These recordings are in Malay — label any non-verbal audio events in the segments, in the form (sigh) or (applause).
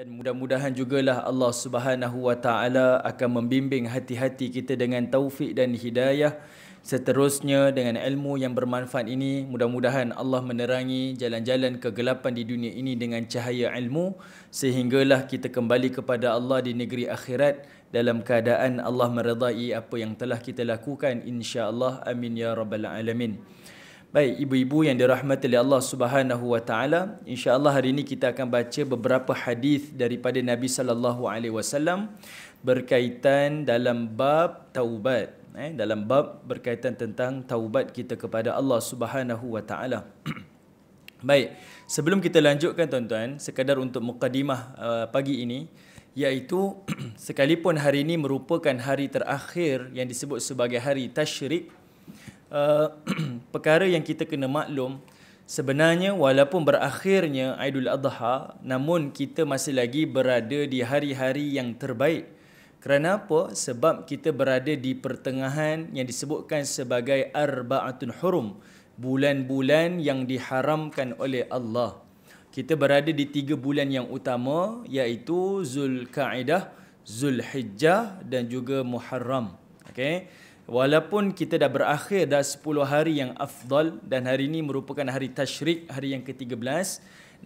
dan mudah-mudahan jugalah Allah Subhanahu wa taala akan membimbing hati-hati kita dengan taufik dan hidayah seterusnya dengan ilmu yang bermanfaat ini mudah-mudahan Allah menerangi jalan-jalan kegelapan di dunia ini dengan cahaya ilmu sehinggalah kita kembali kepada Allah di negeri akhirat dalam keadaan Allah meredai apa yang telah kita lakukan insya-Allah amin ya rabbal alamin Baik, ibu-ibu yang dirahmati oleh Allah Subhanahu wa taala, insya-Allah hari ini kita akan baca beberapa hadis daripada Nabi sallallahu alaihi wasallam berkaitan dalam bab taubat, eh dalam bab berkaitan tentang taubat kita kepada Allah Subhanahu wa taala. (clears throat) Baik, sebelum kita lanjutkan tuan-tuan, sekadar untuk mukadimah uh, pagi ini iaitu (clears throat) sekalipun hari ini merupakan hari terakhir yang disebut sebagai hari tasyrik uh, (clears throat) perkara yang kita kena maklum sebenarnya walaupun berakhirnya Aidul Adha namun kita masih lagi berada di hari-hari yang terbaik kerana apa sebab kita berada di pertengahan yang disebutkan sebagai arbaatun hurum bulan-bulan yang diharamkan oleh Allah kita berada di tiga bulan yang utama iaitu Zulkaidah Zulhijjah dan juga Muharram okey Walaupun kita dah berakhir dah 10 hari yang afdal dan hari ini merupakan hari tashrik, hari yang ke-13.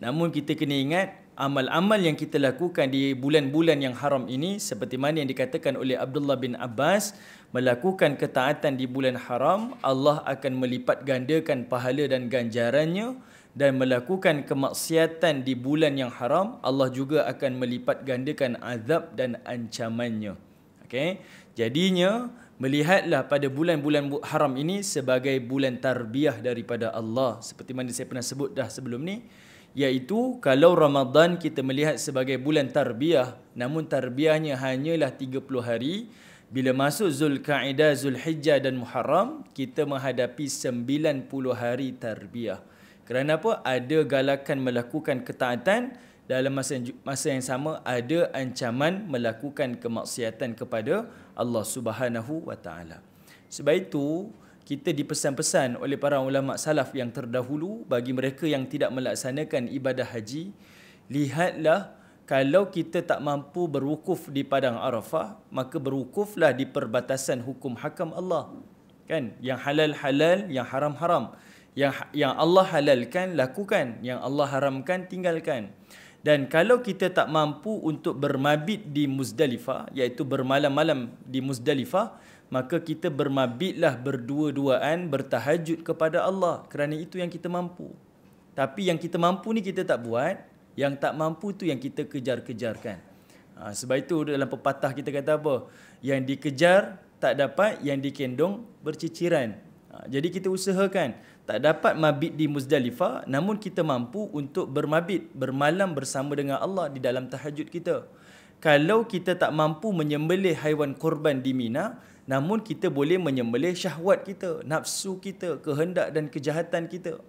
Namun kita kena ingat amal-amal yang kita lakukan di bulan-bulan yang haram ini seperti mana yang dikatakan oleh Abdullah bin Abbas melakukan ketaatan di bulan haram Allah akan melipat gandakan pahala dan ganjarannya dan melakukan kemaksiatan di bulan yang haram Allah juga akan melipat gandakan azab dan ancamannya Okay, jadinya Melihatlah pada bulan-bulan haram ini sebagai bulan tarbiyah daripada Allah seperti mana saya pernah sebut dah sebelum ni iaitu kalau Ramadan kita melihat sebagai bulan tarbiyah namun tarbiyahnya hanyalah 30 hari bila masuk Zulkaidah, Zulhijjah dan Muharram kita menghadapi 90 hari tarbiyah. Kerana apa? Ada galakan melakukan ketaatan dalam masa yang, sama ada ancaman melakukan kemaksiatan kepada Allah Subhanahu wa taala. Sebab itu kita dipesan-pesan oleh para ulama salaf yang terdahulu bagi mereka yang tidak melaksanakan ibadah haji, lihatlah kalau kita tak mampu berwukuf di padang Arafah, maka berwukuflah di perbatasan hukum hakam Allah. Kan? Yang halal halal, yang haram haram. Yang yang Allah halalkan lakukan, yang Allah haramkan tinggalkan. Dan kalau kita tak mampu untuk bermabit di Muzdalifah, iaitu bermalam-malam di Muzdalifah, maka kita bermabitlah berdua-duaan bertahajud kepada Allah kerana itu yang kita mampu. Tapi yang kita mampu ni kita tak buat, yang tak mampu tu yang kita kejar-kejarkan. Ha, sebab itu dalam pepatah kita kata apa? Yang dikejar tak dapat, yang dikendong berciciran. Ha, jadi kita usahakan tak dapat mabit di Muzdalifah namun kita mampu untuk bermabit bermalam bersama dengan Allah di dalam tahajud kita kalau kita tak mampu menyembelih haiwan korban di Mina namun kita boleh menyembelih syahwat kita nafsu kita kehendak dan kejahatan kita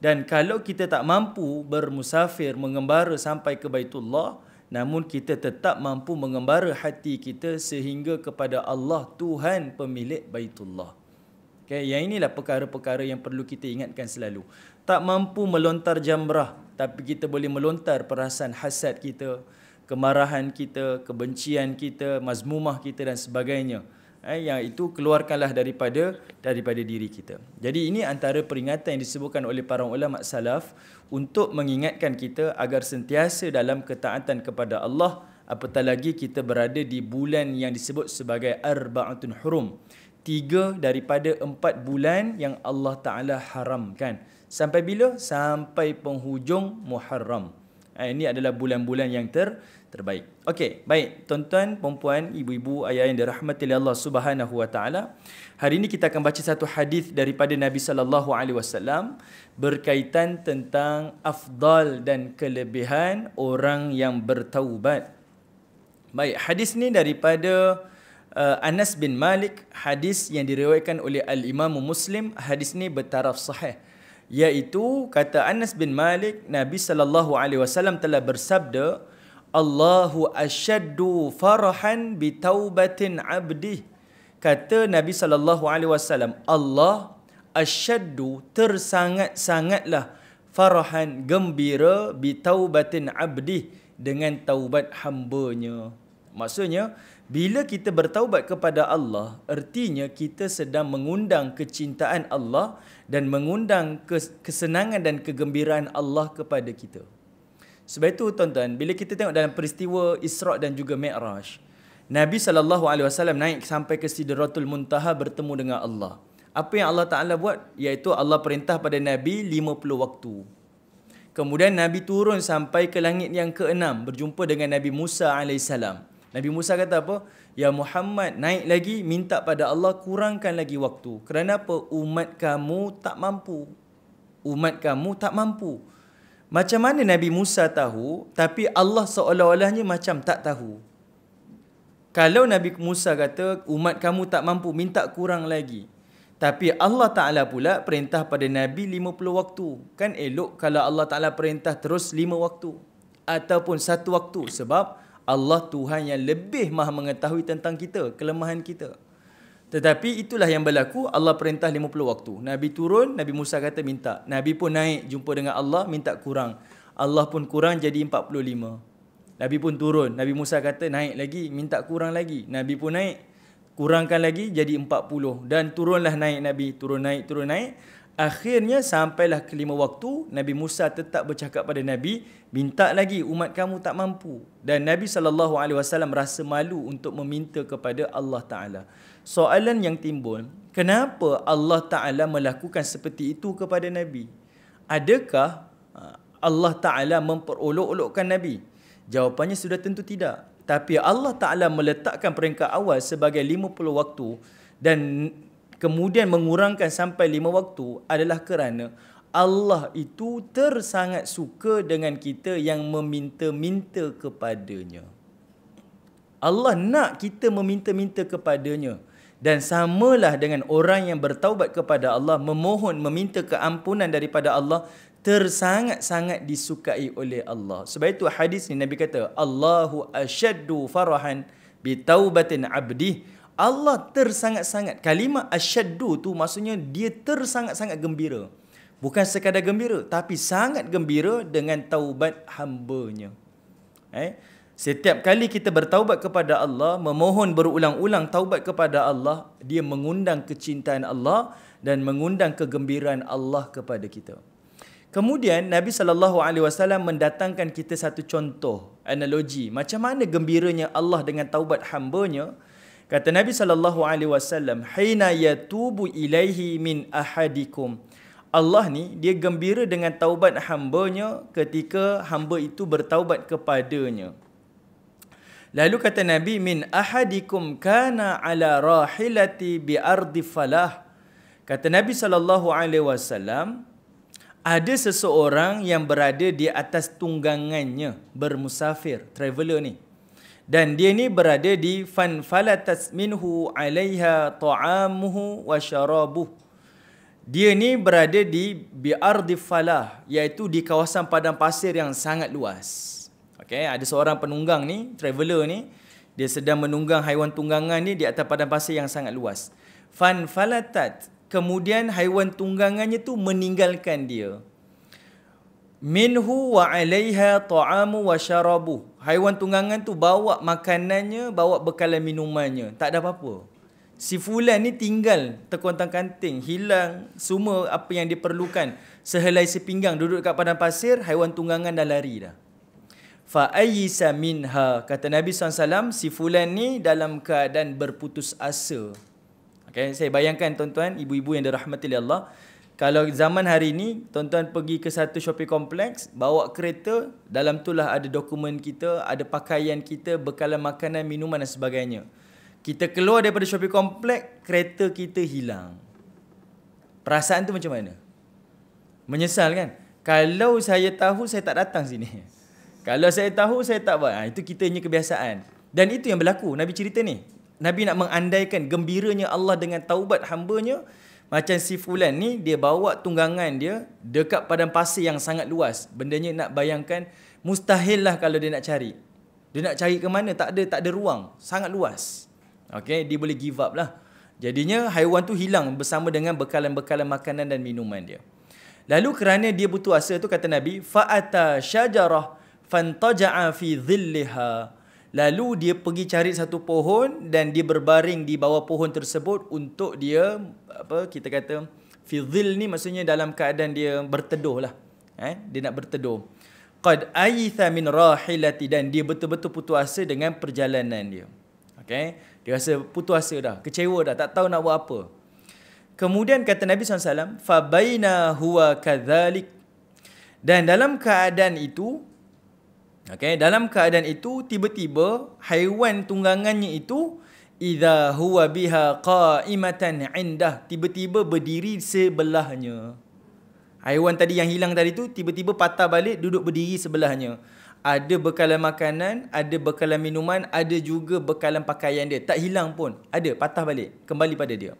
dan kalau kita tak mampu bermusafir mengembara sampai ke Baitullah namun kita tetap mampu mengembara hati kita sehingga kepada Allah Tuhan pemilik Baitullah Okay, yang inilah perkara-perkara yang perlu kita ingatkan selalu. Tak mampu melontar jamrah, tapi kita boleh melontar perasaan hasad kita, kemarahan kita, kebencian kita, mazmumah kita dan sebagainya. Eh, yang itu keluarkanlah daripada daripada diri kita. Jadi ini antara peringatan yang disebutkan oleh para ulama salaf untuk mengingatkan kita agar sentiasa dalam ketaatan kepada Allah apatah lagi kita berada di bulan yang disebut sebagai arbaatun hurum tiga daripada empat bulan yang Allah Ta'ala haramkan. Sampai bila? Sampai penghujung Muharram. Ha, ini adalah bulan-bulan yang ter terbaik. Okey, baik. Tuan-tuan, puan ibu-ibu, ayah yang dirahmati oleh Allah Subhanahu Wa Taala. Hari ini kita akan baca satu hadis daripada Nabi Sallallahu Alaihi Wasallam berkaitan tentang afdal dan kelebihan orang yang bertaubat. Baik, hadis ni daripada uh, Anas bin Malik hadis yang diriwayatkan oleh Al Imam Muslim hadis ni bertaraf sahih iaitu kata Anas bin Malik Nabi sallallahu alaihi wasallam telah bersabda Allahu ashaddu farahan bi taubatin abdi kata Nabi sallallahu alaihi wasallam Allah ashaddu tersangat-sangatlah farahan gembira bi taubatin abdi dengan taubat hambanya maksudnya bila kita bertaubat kepada Allah, ertinya kita sedang mengundang kecintaan Allah dan mengundang kesenangan dan kegembiraan Allah kepada kita. Sebab itu tuan-tuan, bila kita tengok dalam peristiwa Isra' dan juga Mi'raj, Nabi SAW naik sampai ke Sidratul Muntaha bertemu dengan Allah. Apa yang Allah Ta'ala buat? Iaitu Allah perintah pada Nabi 50 waktu. Kemudian Nabi turun sampai ke langit yang keenam berjumpa dengan Nabi Musa alaihissalam. Nabi Musa kata apa? Ya Muhammad naik lagi minta pada Allah kurangkan lagi waktu. Kerana apa? Umat kamu tak mampu. Umat kamu tak mampu. Macam mana Nabi Musa tahu tapi Allah seolah-olahnya macam tak tahu. Kalau Nabi Musa kata umat kamu tak mampu minta kurang lagi. Tapi Allah Ta'ala pula perintah pada Nabi 50 waktu. Kan elok kalau Allah Ta'ala perintah terus 5 waktu. Ataupun satu waktu. Sebab Allah Tuhan yang lebih maha mengetahui tentang kita, kelemahan kita. Tetapi itulah yang berlaku, Allah perintah 50 waktu. Nabi turun, Nabi Musa kata minta. Nabi pun naik jumpa dengan Allah, minta kurang. Allah pun kurang jadi 45. Nabi pun turun, Nabi Musa kata naik lagi, minta kurang lagi. Nabi pun naik, kurangkan lagi jadi 40. Dan turunlah naik Nabi, turun naik, turun naik. Akhirnya sampailah kelima waktu Nabi Musa tetap bercakap pada Nabi Minta lagi umat kamu tak mampu Dan Nabi SAW rasa malu untuk meminta kepada Allah Ta'ala Soalan yang timbul Kenapa Allah Ta'ala melakukan seperti itu kepada Nabi? Adakah ha, Allah Ta'ala memperolok-olokkan Nabi? Jawapannya sudah tentu tidak tapi Allah Ta'ala meletakkan peringkat awal sebagai 50 waktu dan kemudian mengurangkan sampai lima waktu adalah kerana Allah itu tersangat suka dengan kita yang meminta-minta kepadanya. Allah nak kita meminta-minta kepadanya. Dan samalah dengan orang yang bertaubat kepada Allah, memohon, meminta keampunan daripada Allah, tersangat-sangat disukai oleh Allah. Sebab itu hadis ini Nabi kata, Allahu asyaddu farahan bitaubatin abdih. Allah tersangat-sangat. Kalimah asyaddu tu maksudnya dia tersangat-sangat gembira. Bukan sekadar gembira tapi sangat gembira dengan taubat hambanya. Eh? Setiap kali kita bertaubat kepada Allah, memohon berulang-ulang taubat kepada Allah, dia mengundang kecintaan Allah dan mengundang kegembiraan Allah kepada kita. Kemudian Nabi sallallahu alaihi wasallam mendatangkan kita satu contoh analogi macam mana gembiranya Allah dengan taubat hamba-Nya. Kata Nabi sallallahu alaihi wasallam, "Hina yatubu ilaihi min ahadikum." Allah ni dia gembira dengan taubat hamba-nya ketika hamba itu bertaubat kepadanya. Lalu kata Nabi min ahadikum kana ala rahilati bi ardi falah. Kata Nabi sallallahu alaihi wasallam ada seseorang yang berada di atas tunggangannya bermusafir, traveler ni dan dia ni berada di fan falatas minhu alaiha ta'amuhu wa syarabuh dia ni berada di biar di falah iaitu di kawasan padang pasir yang sangat luas okey ada seorang penunggang ni traveler ni dia sedang menunggang haiwan tunggangan ni di atas padang pasir yang sangat luas fan falatat kemudian haiwan tunggangannya tu meninggalkan dia minhu wa alaiha ta'amu wa syarabu. Haiwan tunggangan tu bawa makanannya, bawa bekalan minumannya. Tak ada apa-apa. Si fulan ni tinggal terkontang kanting, hilang semua apa yang diperlukan. Sehelai sepinggang duduk kat padang pasir, haiwan tunggangan dah lari dah. Fa ayyisa minha kata Nabi SAW si fulan ni dalam keadaan berputus asa. Okay, saya bayangkan tuan-tuan, ibu-ibu yang dirahmati Allah kalau zaman hari ni tuan-tuan pergi ke satu shopping kompleks bawa kereta dalam itulah ada dokumen kita ada pakaian kita bekalan makanan minuman dan sebagainya kita keluar daripada shopping kompleks kereta kita hilang perasaan tu macam mana menyesal kan kalau saya tahu saya tak datang sini (laughs) kalau saya tahu saya tak buat ha, itu kita punya kebiasaan dan itu yang berlaku nabi cerita ni nabi nak mengandaikan gembiranya Allah dengan taubat hamba-Nya macam si Fulan ni dia bawa tunggangan dia dekat padang pasir yang sangat luas. benda ni nak bayangkan mustahil lah kalau dia nak cari. Dia nak cari ke mana tak ada tak ada ruang, sangat luas. okay dia boleh give up lah. Jadinya haiwan tu hilang bersama dengan bekalan-bekalan makanan dan minuman dia. Lalu kerana dia butuh asa tu kata Nabi, fa'ata syajarah fantaja'a fi dhilliha. Lalu dia pergi cari satu pohon dan dia berbaring di bawah pohon tersebut untuk dia apa kita kata fidhil ni maksudnya dalam keadaan dia berteduh lah. Eh, dia nak berteduh. Qad aitha min rahilati dan dia betul-betul putus asa dengan perjalanan dia. Okay. Dia rasa putus asa dah, kecewa dah, tak tahu nak buat apa. Kemudian kata Nabi SAW, Fabayna huwa kathalik. Dan dalam keadaan itu, Okay, dalam keadaan itu tiba-tiba haiwan tunggangannya itu idza huwa biha qa'imatan indah tiba-tiba berdiri sebelahnya. Haiwan tadi yang hilang tadi tu tiba-tiba patah balik duduk berdiri sebelahnya. Ada bekalan makanan, ada bekalan minuman, ada juga bekalan pakaian dia. Tak hilang pun. Ada, patah balik. Kembali pada dia.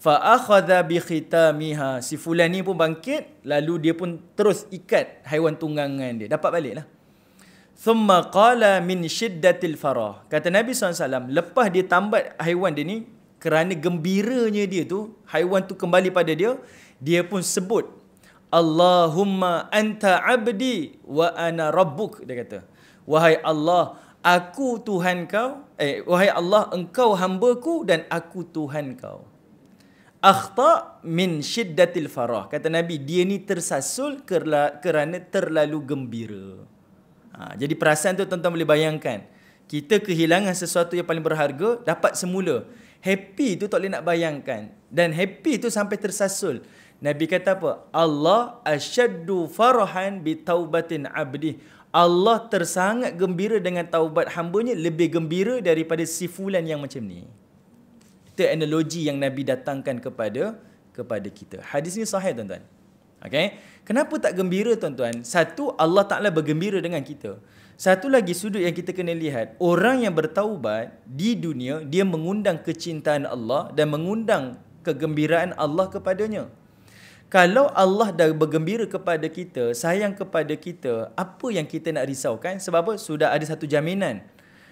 Fa'akhadha bi khitamiha. Si fulan ni pun bangkit. Lalu dia pun terus ikat haiwan tunggangan dia. Dapat balik lah. Thumma qala min shiddatil farah. Kata Nabi SAW, lepas dia tambat haiwan dia ni, kerana gembiranya dia tu, haiwan tu kembali pada dia, dia pun sebut, Allahumma anta abdi wa ana rabbuk. Dia kata, Wahai Allah, aku Tuhan kau. Eh, wahai Allah, engkau hamba ku dan aku Tuhan kau. Akhta min shiddatil farah. Kata Nabi, dia ni tersasul kerana terlalu Gembira. Ha, jadi perasaan tu tuan-tuan boleh bayangkan. Kita kehilangan sesuatu yang paling berharga, dapat semula. Happy tu tak boleh nak bayangkan. Dan happy tu sampai tersasul. Nabi kata apa? Allah asyaddu farahan bitawbatin abdi. Allah tersangat gembira dengan taubat hambanya lebih gembira daripada si fulan yang macam ni. Itu analogi yang Nabi datangkan kepada kepada kita. Hadis ni sahih tuan-tuan. Okay? Kenapa tak gembira tuan-tuan? Satu, Allah Ta'ala bergembira dengan kita. Satu lagi sudut yang kita kena lihat, orang yang bertaubat di dunia, dia mengundang kecintaan Allah dan mengundang kegembiraan Allah kepadanya. Kalau Allah dah bergembira kepada kita, sayang kepada kita, apa yang kita nak risaukan? Sebab apa? sudah ada satu jaminan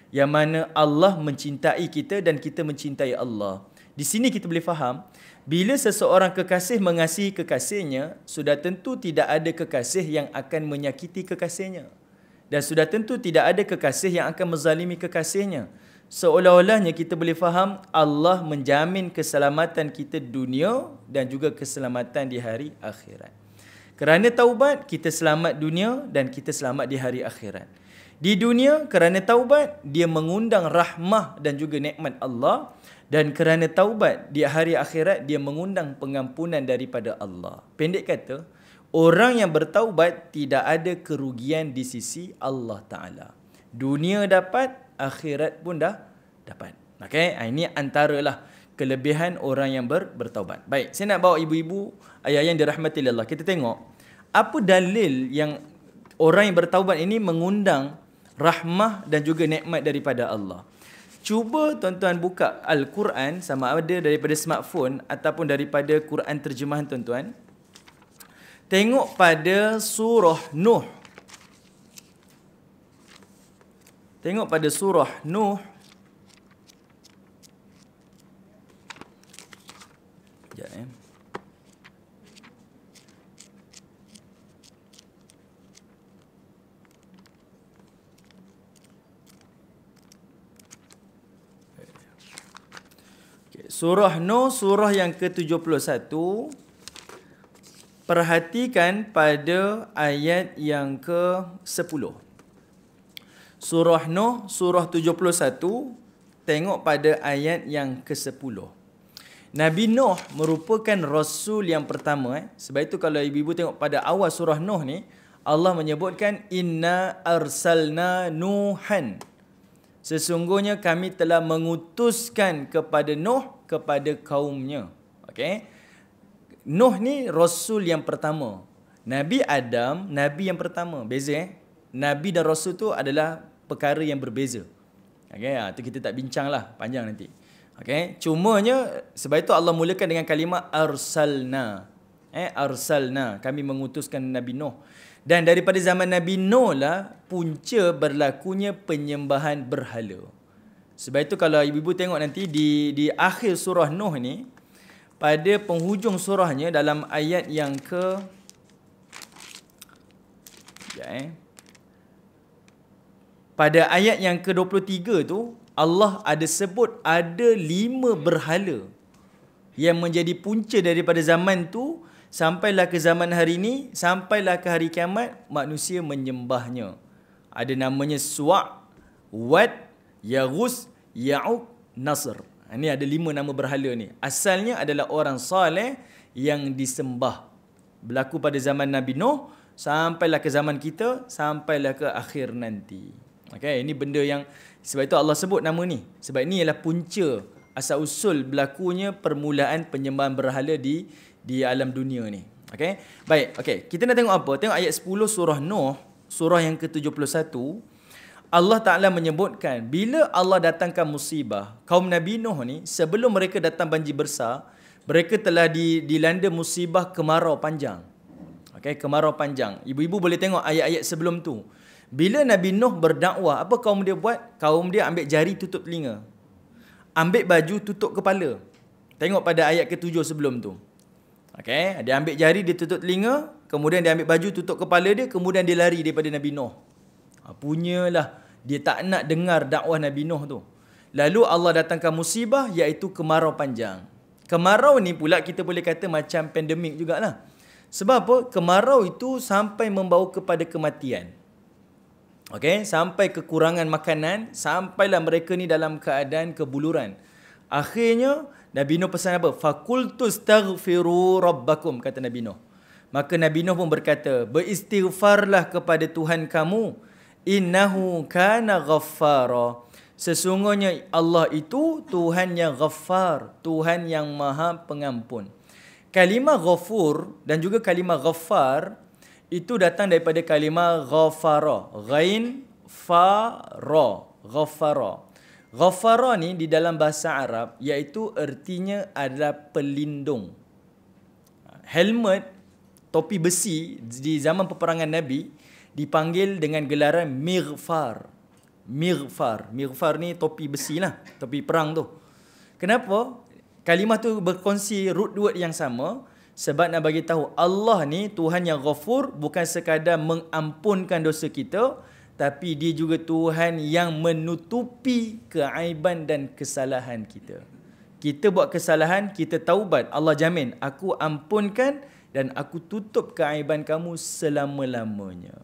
yang mana Allah mencintai kita dan kita mencintai Allah. Di sini kita boleh faham, bila seseorang kekasih mengasihi kekasihnya, sudah tentu tidak ada kekasih yang akan menyakiti kekasihnya. Dan sudah tentu tidak ada kekasih yang akan menzalimi kekasihnya. Seolah-olahnya kita boleh faham Allah menjamin keselamatan kita dunia dan juga keselamatan di hari akhirat. Kerana taubat, kita selamat dunia dan kita selamat di hari akhirat. Di dunia, kerana taubat, dia mengundang rahmah dan juga nikmat Allah. Dan kerana taubat di hari akhirat dia mengundang pengampunan daripada Allah. Pendek kata, orang yang bertaubat tidak ada kerugian di sisi Allah Taala. Dunia dapat, akhirat pun dah dapat. Okay, ha, ini antaralah kelebihan orang yang ber, bertaubat. Baik, saya nak bawa ibu-ibu, ayah-ayah yang dirahmati Allah. Kita tengok apa dalil yang orang yang bertaubat ini mengundang rahmah dan juga nikmat daripada Allah. Cuba tuan-tuan buka Al-Quran sama ada daripada smartphone ataupun daripada Quran terjemahan tuan-tuan. Tengok pada surah Nuh. Tengok pada surah Nuh Surah Nuh surah yang ke-71 perhatikan pada ayat yang ke-10 Surah Nuh surah 71 tengok pada ayat yang ke-10 Nabi Nuh merupakan rasul yang pertama eh sebab itu kalau ibu-ibu tengok pada awal surah Nuh ni Allah menyebutkan inna arsalna nuhan sesungguhnya kami telah mengutuskan kepada Nuh kepada kaumnya. okay. Nuh ni rasul yang pertama. Nabi Adam, nabi yang pertama. Beza eh. Nabi dan rasul tu adalah perkara yang berbeza. okay? ha, tu kita tak bincang lah panjang nanti. Okey, cumanya sebab itu Allah mulakan dengan kalimah arsalna. Eh arsalna, kami mengutuskan Nabi Nuh. Dan daripada zaman Nabi Nuh lah punca berlakunya penyembahan berhala. Sebab itu kalau ibu-ibu tengok nanti di di akhir surah Nuh ni pada penghujung surahnya dalam ayat yang ke ya eh pada ayat yang ke-23 tu Allah ada sebut ada lima berhala yang menjadi punca daripada zaman tu sampailah ke zaman hari ini sampailah ke hari kiamat manusia menyembahnya ada namanya Suwa Wat Yaghus Ya'ub Nasr. Ini ha, ada lima nama berhala ni. Asalnya adalah orang saleh yang disembah. Berlaku pada zaman Nabi Nuh sampailah ke zaman kita sampailah ke akhir nanti. Okay, ini benda yang sebab itu Allah sebut nama ni. Sebab ini ialah punca asal usul berlakunya permulaan penyembahan berhala di di alam dunia ni. Okay, Baik, Okay, Kita nak tengok apa? Tengok ayat 10 surah Nuh, surah yang ke-71. Allah Ta'ala menyebutkan bila Allah datangkan musibah kaum Nabi Nuh ni sebelum mereka datang banjir besar mereka telah di, dilanda musibah kemarau panjang okay, kemarau panjang ibu-ibu boleh tengok ayat-ayat sebelum tu bila Nabi Nuh berdakwah apa kaum dia buat kaum dia ambil jari tutup telinga ambil baju tutup kepala tengok pada ayat ketujuh sebelum tu okay, dia ambil jari dia tutup telinga kemudian dia ambil baju tutup kepala dia kemudian dia lari daripada Nabi Nuh ha, Punyalah dia tak nak dengar dakwah Nabi Nuh tu. Lalu Allah datangkan musibah iaitu kemarau panjang. Kemarau ni pula kita boleh kata macam pandemik jugalah. Sebab apa? Kemarau itu sampai membawa kepada kematian. okay? sampai kekurangan makanan, sampailah mereka ni dalam keadaan kebuluran. Akhirnya Nabi Nuh pesan apa? Fakultus taghfiru rabbakum kata Nabi Nuh. Maka Nabi Nuh pun berkata, beristighfarlah kepada Tuhan kamu innahu kana ghaffara sesungguhnya Allah itu Tuhan yang ghaffar Tuhan yang maha pengampun kalimah ghafur dan juga kalimah ghaffar itu datang daripada kalimah ghafara ghain fa ra ghafara ghafara ni di dalam bahasa Arab iaitu ertinya adalah pelindung helmet topi besi di zaman peperangan nabi dipanggil dengan gelaran Mighfar. Mighfar. Mighfar ni topi besi lah. Topi perang tu. Kenapa? Kalimah tu berkongsi root word yang sama. Sebab nak bagi tahu Allah ni Tuhan yang ghafur bukan sekadar mengampunkan dosa kita. Tapi dia juga Tuhan yang menutupi keaiban dan kesalahan kita. Kita buat kesalahan, kita taubat. Allah jamin, aku ampunkan dan aku tutup keaiban kamu selama-lamanya.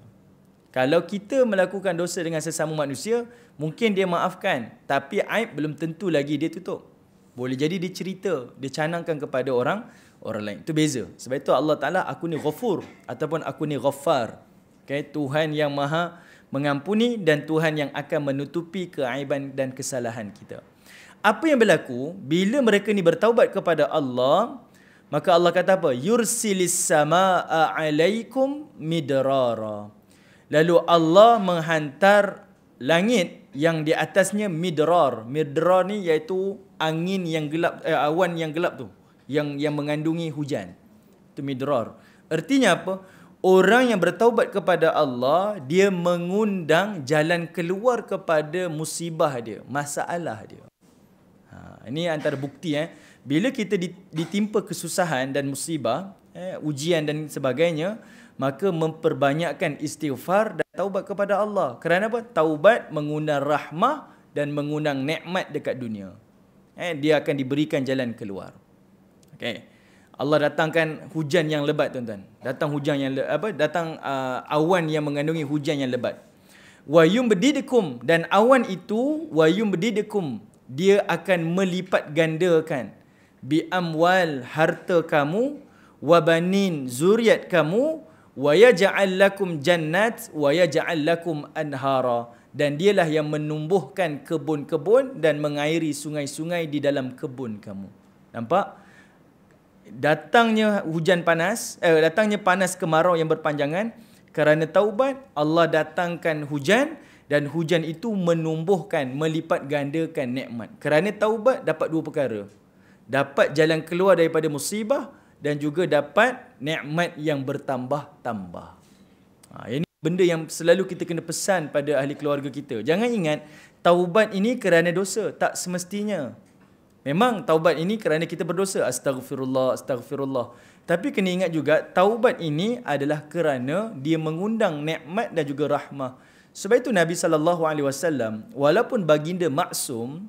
Kalau kita melakukan dosa dengan sesama manusia, mungkin dia maafkan. Tapi aib belum tentu lagi dia tutup. Boleh jadi dia cerita, dia canangkan kepada orang orang lain. Itu beza. Sebab itu Allah Ta'ala, aku ni ghafur ataupun aku ni ghafar. Okay? Tuhan yang maha mengampuni dan Tuhan yang akan menutupi keaiban dan kesalahan kita. Apa yang berlaku bila mereka ni bertaubat kepada Allah, maka Allah kata apa? Yursilis sama'a alaikum midrara. Lalu Allah menghantar langit yang di atasnya midrar. Midrar ni iaitu angin yang gelap eh, awan yang gelap tu yang yang mengandungi hujan. Itu midrar. Artinya apa? Orang yang bertaubat kepada Allah, dia mengundang jalan keluar kepada musibah dia, masalah dia. Ha, ini antara bukti eh. Bila kita ditimpa kesusahan dan musibah, eh, ujian dan sebagainya, maka memperbanyakkan istighfar dan taubat kepada Allah. Kerana apa? Taubat mengundang rahmah dan mengundang nikmat dekat dunia. Eh, dia akan diberikan jalan keluar. Okay. Allah datangkan hujan yang lebat tuan-tuan. Datang hujan yang apa? Datang uh, awan yang mengandungi hujan yang lebat. Wa yumbidikum dan awan itu wa yumbidikum dia akan melipat gandakan bi amwal harta kamu wa banin zuriat kamu wa yaj'al lakum jannat wa yaj'al lakum anhara dan dialah yang menumbuhkan kebun-kebun dan mengairi sungai-sungai di dalam kebun kamu nampak datangnya hujan panas eh datangnya panas kemarau yang berpanjangan kerana taubat Allah datangkan hujan dan hujan itu menumbuhkan melipat gandakan nikmat kerana taubat dapat dua perkara dapat jalan keluar daripada musibah dan juga dapat nikmat yang bertambah-tambah. Ha, ini benda yang selalu kita kena pesan pada ahli keluarga kita. Jangan ingat taubat ini kerana dosa, tak semestinya. Memang taubat ini kerana kita berdosa. Astaghfirullah. Astaghfirullah. Tapi kena ingat juga taubat ini adalah kerana dia mengundang nikmat dan juga rahmah. Sebab itu Nabi sallallahu alaihi wasallam walaupun baginda maksum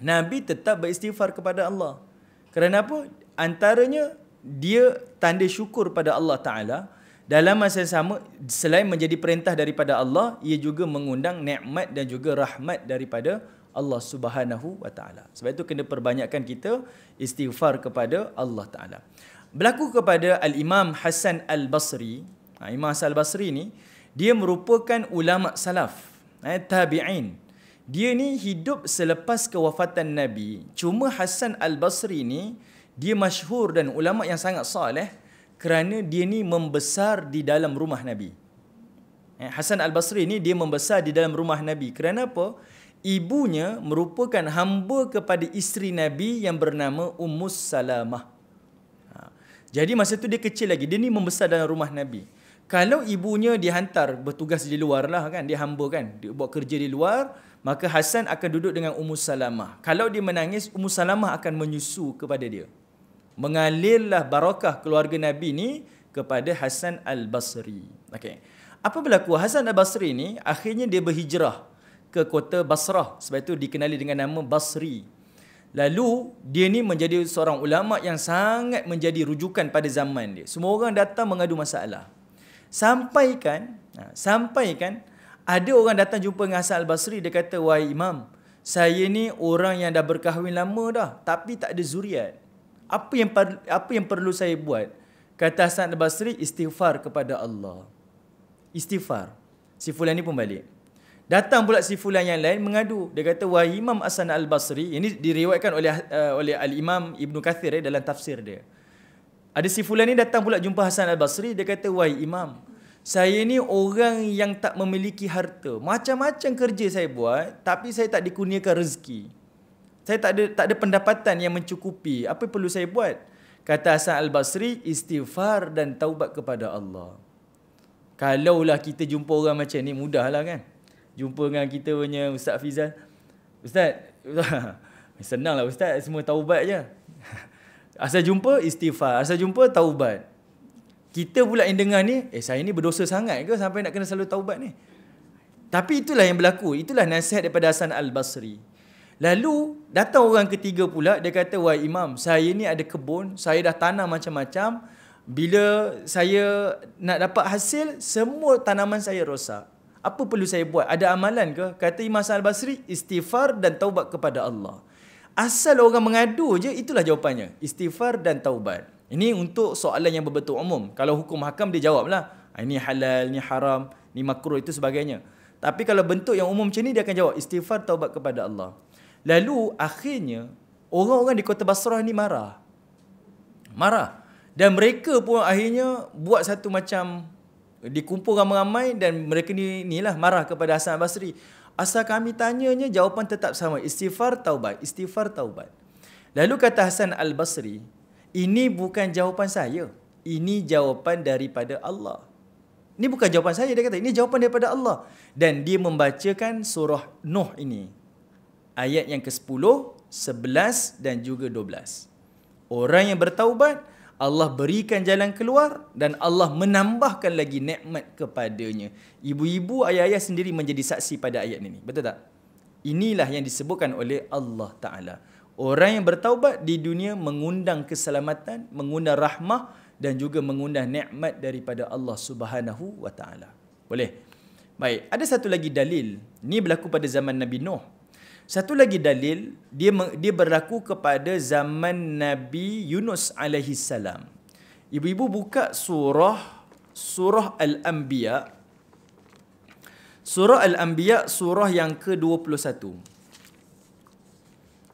Nabi tetap beristighfar kepada Allah. Kerana apa? Antaranya dia tanda syukur pada Allah Ta'ala dalam masa yang sama selain menjadi perintah daripada Allah ia juga mengundang nikmat dan juga rahmat daripada Allah Subhanahu Wa Ta'ala sebab itu kena perbanyakkan kita istighfar kepada Allah Ta'ala berlaku kepada Al-Imam Hasan Al-Basri ha, Imam Hasan Al-Basri ni dia merupakan ulama salaf eh, tabi'in dia ni hidup selepas kewafatan Nabi cuma Hasan Al-Basri ni dia masyhur dan ulama yang sangat soleh kerana dia ni membesar di dalam rumah Nabi. Eh, Hasan Al-Basri ni dia membesar di dalam rumah Nabi. Kerana apa? Ibunya merupakan hamba kepada isteri Nabi yang bernama Ummu Salamah. Ha. Jadi masa tu dia kecil lagi. Dia ni membesar dalam rumah Nabi. Kalau ibunya dihantar bertugas di luar lah kan. Dia hamba kan. Dia buat kerja di luar. Maka Hasan akan duduk dengan Ummu Salamah. Kalau dia menangis, Ummu Salamah akan menyusu kepada dia mengalirlah barakah keluarga Nabi ni kepada Hasan Al-Basri. Okey. Apa berlaku Hasan Al-Basri ni akhirnya dia berhijrah ke kota Basrah sebab itu dikenali dengan nama Basri. Lalu dia ni menjadi seorang ulama yang sangat menjadi rujukan pada zaman dia. Semua orang datang mengadu masalah. Sampaikan, ha, sampaikan ada orang datang jumpa dengan Hasan Al-Basri dia kata wahai imam saya ni orang yang dah berkahwin lama dah tapi tak ada zuriat apa yang apa yang perlu saya buat? Kata Hasan al-Basri istighfar kepada Allah. Istighfar. Si fulan ni pun balik. Datang pula si fulan yang lain mengadu. Dia kata wah Imam Hasan al-Basri ini diriwayatkan oleh uh, oleh al-Imam Ibn Kathir eh, dalam tafsir dia. Ada si fulan ni datang pula jumpa Hasan al-Basri dia kata wah Imam saya ni orang yang tak memiliki harta. Macam-macam kerja saya buat tapi saya tak dikurniakan rezeki. Saya tak ada tak ada pendapatan yang mencukupi. Apa perlu saya buat? Kata Hasan Al-Basri, istighfar dan taubat kepada Allah. Kalaulah kita jumpa orang macam ni, mudahlah kan? Jumpa dengan kita punya Ustaz Fizal. Ustaz, Ustaz (laughs) senanglah Ustaz, semua taubat je. (laughs) Asal jumpa, istighfar. Asal jumpa, taubat. Kita pula yang dengar ni, eh saya ni berdosa sangat ke sampai nak kena selalu taubat ni? Tapi itulah yang berlaku. Itulah nasihat daripada Hasan Al-Basri. Lalu datang orang ketiga pula dia kata wah imam saya ni ada kebun saya dah tanam macam-macam bila saya nak dapat hasil semua tanaman saya rosak. Apa perlu saya buat? Ada amalan ke? Kata Imam Hasan Al-Basri istighfar dan taubat kepada Allah. Asal orang mengadu je itulah jawapannya. Istighfar dan taubat. Ini untuk soalan yang berbentuk umum. Kalau hukum hakam dia jawablah. Ah, ini halal, ni haram, ni makruh itu sebagainya. Tapi kalau bentuk yang umum macam ni dia akan jawab istighfar taubat kepada Allah. Lalu akhirnya orang-orang di kota Basrah ni marah. Marah. Dan mereka pun akhirnya buat satu macam dikumpul ramai-ramai dan mereka ni inilah marah kepada Hasan Basri. Asal kami tanyanya jawapan tetap sama istighfar taubat, istighfar taubat. Lalu kata Hasan Al Basri, ini bukan jawapan saya. Ini jawapan daripada Allah. Ini bukan jawapan saya dia kata, ini jawapan daripada Allah dan dia membacakan surah Nuh ini ayat yang ke-10, 11 dan juga 12. Orang yang bertaubat, Allah berikan jalan keluar dan Allah menambahkan lagi nikmat kepadanya. Ibu-ibu, ayah-ayah sendiri menjadi saksi pada ayat ini. Betul tak? Inilah yang disebutkan oleh Allah Ta'ala. Orang yang bertaubat di dunia mengundang keselamatan, mengundang rahmah dan juga mengundang nikmat daripada Allah Subhanahu wa taala. Boleh. Baik, ada satu lagi dalil. Ini berlaku pada zaman Nabi Nuh. Satu lagi dalil dia dia berlaku kepada zaman Nabi Yunus alaihi salam. Ibu-ibu buka surah surah Al-Anbiya. Surah Al-Anbiya surah yang ke-21.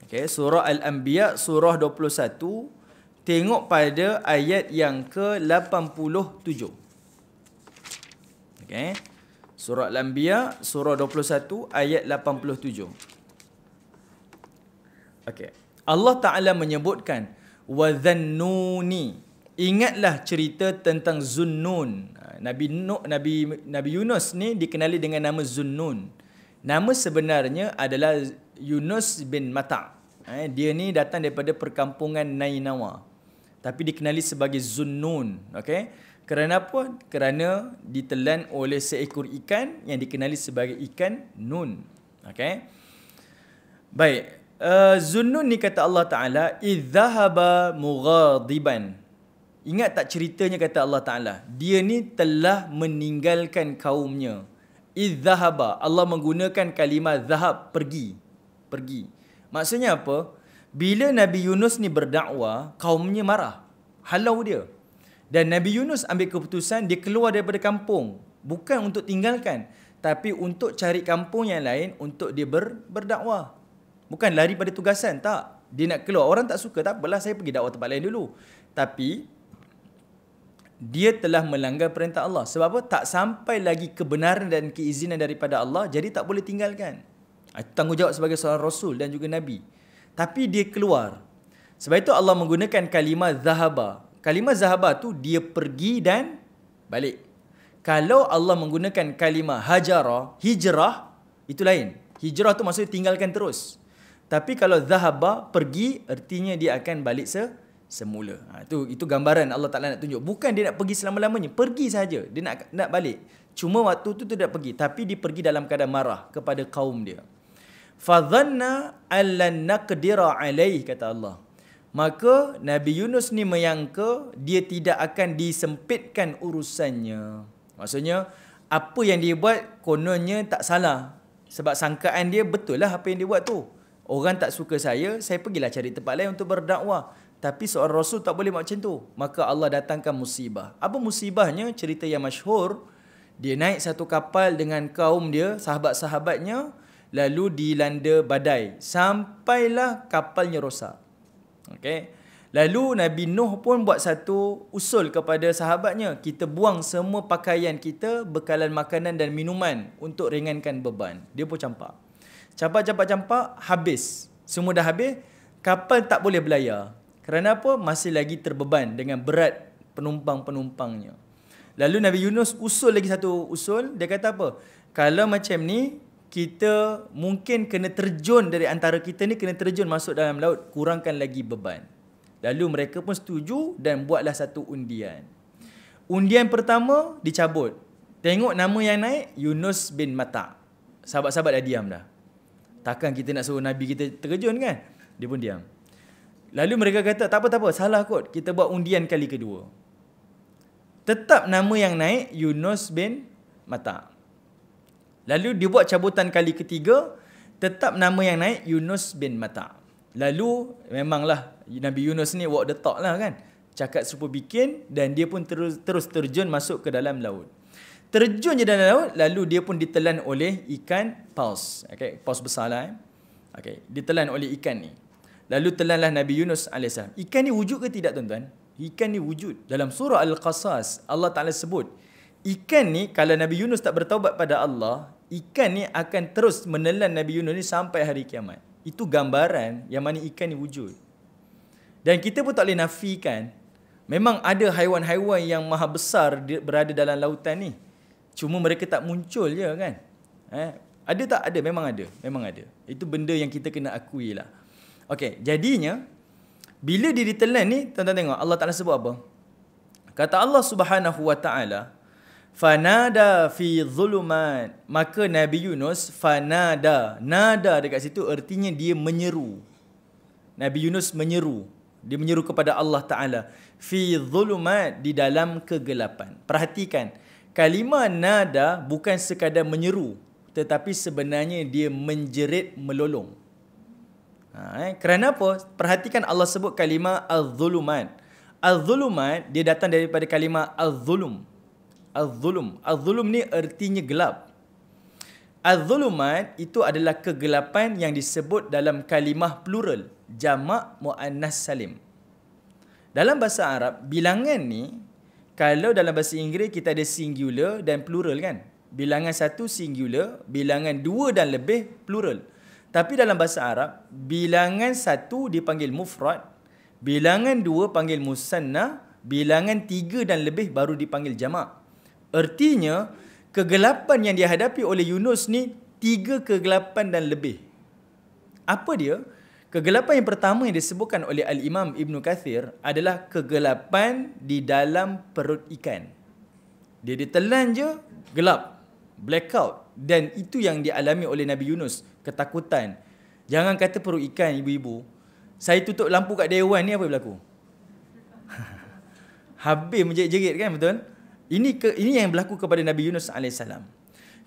Okey, surah Al-Anbiya surah 21 tengok pada ayat yang ke-87. Okey. Surah Al-Anbiya surah 21 ayat 87. Okay. Allah Ta'ala menyebutkan وَذَنُّونِ Ingatlah cerita tentang Zunnun. Ha, Nabi, Nabi, Nabi Yunus ni dikenali dengan nama Zunnun. Nama sebenarnya adalah Yunus bin Mata' ha, Dia ni datang daripada perkampungan Nainawa Tapi dikenali sebagai Zunnun okay? Kerana apa? Kerana ditelan oleh seekor ikan Yang dikenali sebagai ikan Nun okay? Baik, Eh, Zunun ni kata Allah Ta'ala Izzahaba mughadiban Ingat tak ceritanya kata Allah Ta'ala Dia ni telah meninggalkan kaumnya Izzahaba Allah menggunakan kalimah zahab Pergi Pergi Maksudnya apa? Bila Nabi Yunus ni berdakwah, kaumnya marah. Halau dia. Dan Nabi Yunus ambil keputusan dia keluar daripada kampung, bukan untuk tinggalkan, tapi untuk cari kampung yang lain untuk dia ber, berdakwah. Bukan lari pada tugasan, tak. Dia nak keluar, orang tak suka, tak apalah saya pergi dakwah tempat lain dulu. Tapi dia telah melanggar perintah Allah. Sebab apa? Tak sampai lagi kebenaran dan keizinan daripada Allah, jadi tak boleh tinggalkan. Ah, tanggungjawab sebagai seorang rasul dan juga nabi. Tapi dia keluar. Sebab itu Allah menggunakan kalimah zahaba. Kalimah zahaba tu dia pergi dan balik. Kalau Allah menggunakan kalimah hajarah, hijrah, itu lain. Hijrah tu maksudnya tinggalkan terus. Tapi kalau zahaba pergi, ertinya dia akan balik se semula. Ha, itu itu gambaran Allah Taala nak tunjuk. Bukan dia nak pergi selama-lamanya, pergi saja. Dia nak nak balik. Cuma waktu tu tidak pergi, tapi dia pergi dalam keadaan marah kepada kaum dia. Fa dhanna allan naqdira alaih kata Allah. Maka Nabi Yunus ni menyangka dia tidak akan disempitkan urusannya. Maksudnya apa yang dia buat kononnya tak salah. Sebab sangkaan dia betul lah apa yang dia buat tu. Orang tak suka saya, saya pergilah cari tempat lain untuk berdakwah. Tapi seorang rasul tak boleh macam tu. Maka Allah datangkan musibah. Apa musibahnya? Cerita yang masyhur. Dia naik satu kapal dengan kaum dia, sahabat-sahabatnya. Lalu dilanda badai. Sampailah kapalnya rosak. Okay. Lalu Nabi Nuh pun buat satu usul kepada sahabatnya. Kita buang semua pakaian kita, bekalan makanan dan minuman untuk ringankan beban. Dia pun campak. Campak, campak, campak, habis. Semua dah habis. Kapal tak boleh berlayar. Kerana apa? Masih lagi terbeban dengan berat penumpang-penumpangnya. Lalu Nabi Yunus usul lagi satu usul. Dia kata apa? Kalau macam ni, kita mungkin kena terjun dari antara kita ni, kena terjun masuk dalam laut, kurangkan lagi beban. Lalu mereka pun setuju dan buatlah satu undian. Undian pertama dicabut. Tengok nama yang naik, Yunus bin Mata. Sahabat-sahabat dah diam dah. Takkan kita nak suruh Nabi kita terjun kan? Dia pun diam. Lalu mereka kata, tak apa-apa, apa, salah kot. Kita buat undian kali kedua. Tetap nama yang naik, Yunus bin Mata. Lalu dia buat cabutan kali ketiga, tetap nama yang naik, Yunus bin Mata. Lalu memanglah Nabi Yunus ni walk the talk lah kan. Cakap serupa bikin dan dia pun terus, terus terjun masuk ke dalam laut terjun je dalam laut lalu dia pun ditelan oleh ikan paus okey paus besar lah, eh. okey ditelan oleh ikan ni lalu telanlah nabi Yunus alaihissalam ikan ni wujud ke tidak tuan-tuan ikan ni wujud dalam surah al-qasas Allah taala sebut ikan ni kalau nabi Yunus tak bertaubat pada Allah ikan ni akan terus menelan nabi Yunus ni sampai hari kiamat itu gambaran yang mana ikan ni wujud dan kita pun tak boleh nafikan Memang ada haiwan-haiwan yang maha besar berada dalam lautan ni. Cuma mereka tak muncul je kan. Eh? Ada tak? Ada. Memang ada. Memang ada. Itu benda yang kita kena akui lah. Okay. Jadinya, bila dia ditelan ni, tuan-tuan tengok Allah Ta'ala sebut apa? Kata Allah Subhanahu Wa Ta'ala, Fanada fi zulumat. Maka Nabi Yunus, Fanada. Nada dekat situ, artinya dia menyeru. Nabi Yunus menyeru. Dia menyeru kepada Allah Ta'ala. Fi zulumat, di dalam kegelapan. Perhatikan. Perhatikan. Kalimah nada bukan sekadar menyeru tetapi sebenarnya dia menjerit melolong. Ha, eh. Kerana apa? Perhatikan Allah sebut kalimah al-zulumat. Al-zulumat dia datang daripada kalimah al-zulum. Al-zulum. Al-zulum ni artinya gelap. Al-zulumat itu adalah kegelapan yang disebut dalam kalimah plural. Jama' mu'annas salim. Dalam bahasa Arab, bilangan ni kalau dalam bahasa Inggeris kita ada singular dan plural kan? Bilangan satu singular, bilangan dua dan lebih plural. Tapi dalam bahasa Arab, bilangan satu dipanggil mufrad, bilangan dua panggil musanna, bilangan tiga dan lebih baru dipanggil jamak. Ertinya, kegelapan yang dihadapi oleh Yunus ni tiga kegelapan dan lebih. Apa dia? Apa dia? Kegelapan yang pertama yang disebutkan oleh Al-Imam Ibn Kathir adalah kegelapan di dalam perut ikan. Dia ditelan je, gelap. Blackout. Dan itu yang dialami oleh Nabi Yunus. Ketakutan. Jangan kata perut ikan, ibu-ibu. Saya tutup lampu kat Dewan ni, apa yang berlaku? (laughs) Habis menjerit-jerit kan, betul? Ini ke, ini yang berlaku kepada Nabi Yunus AS.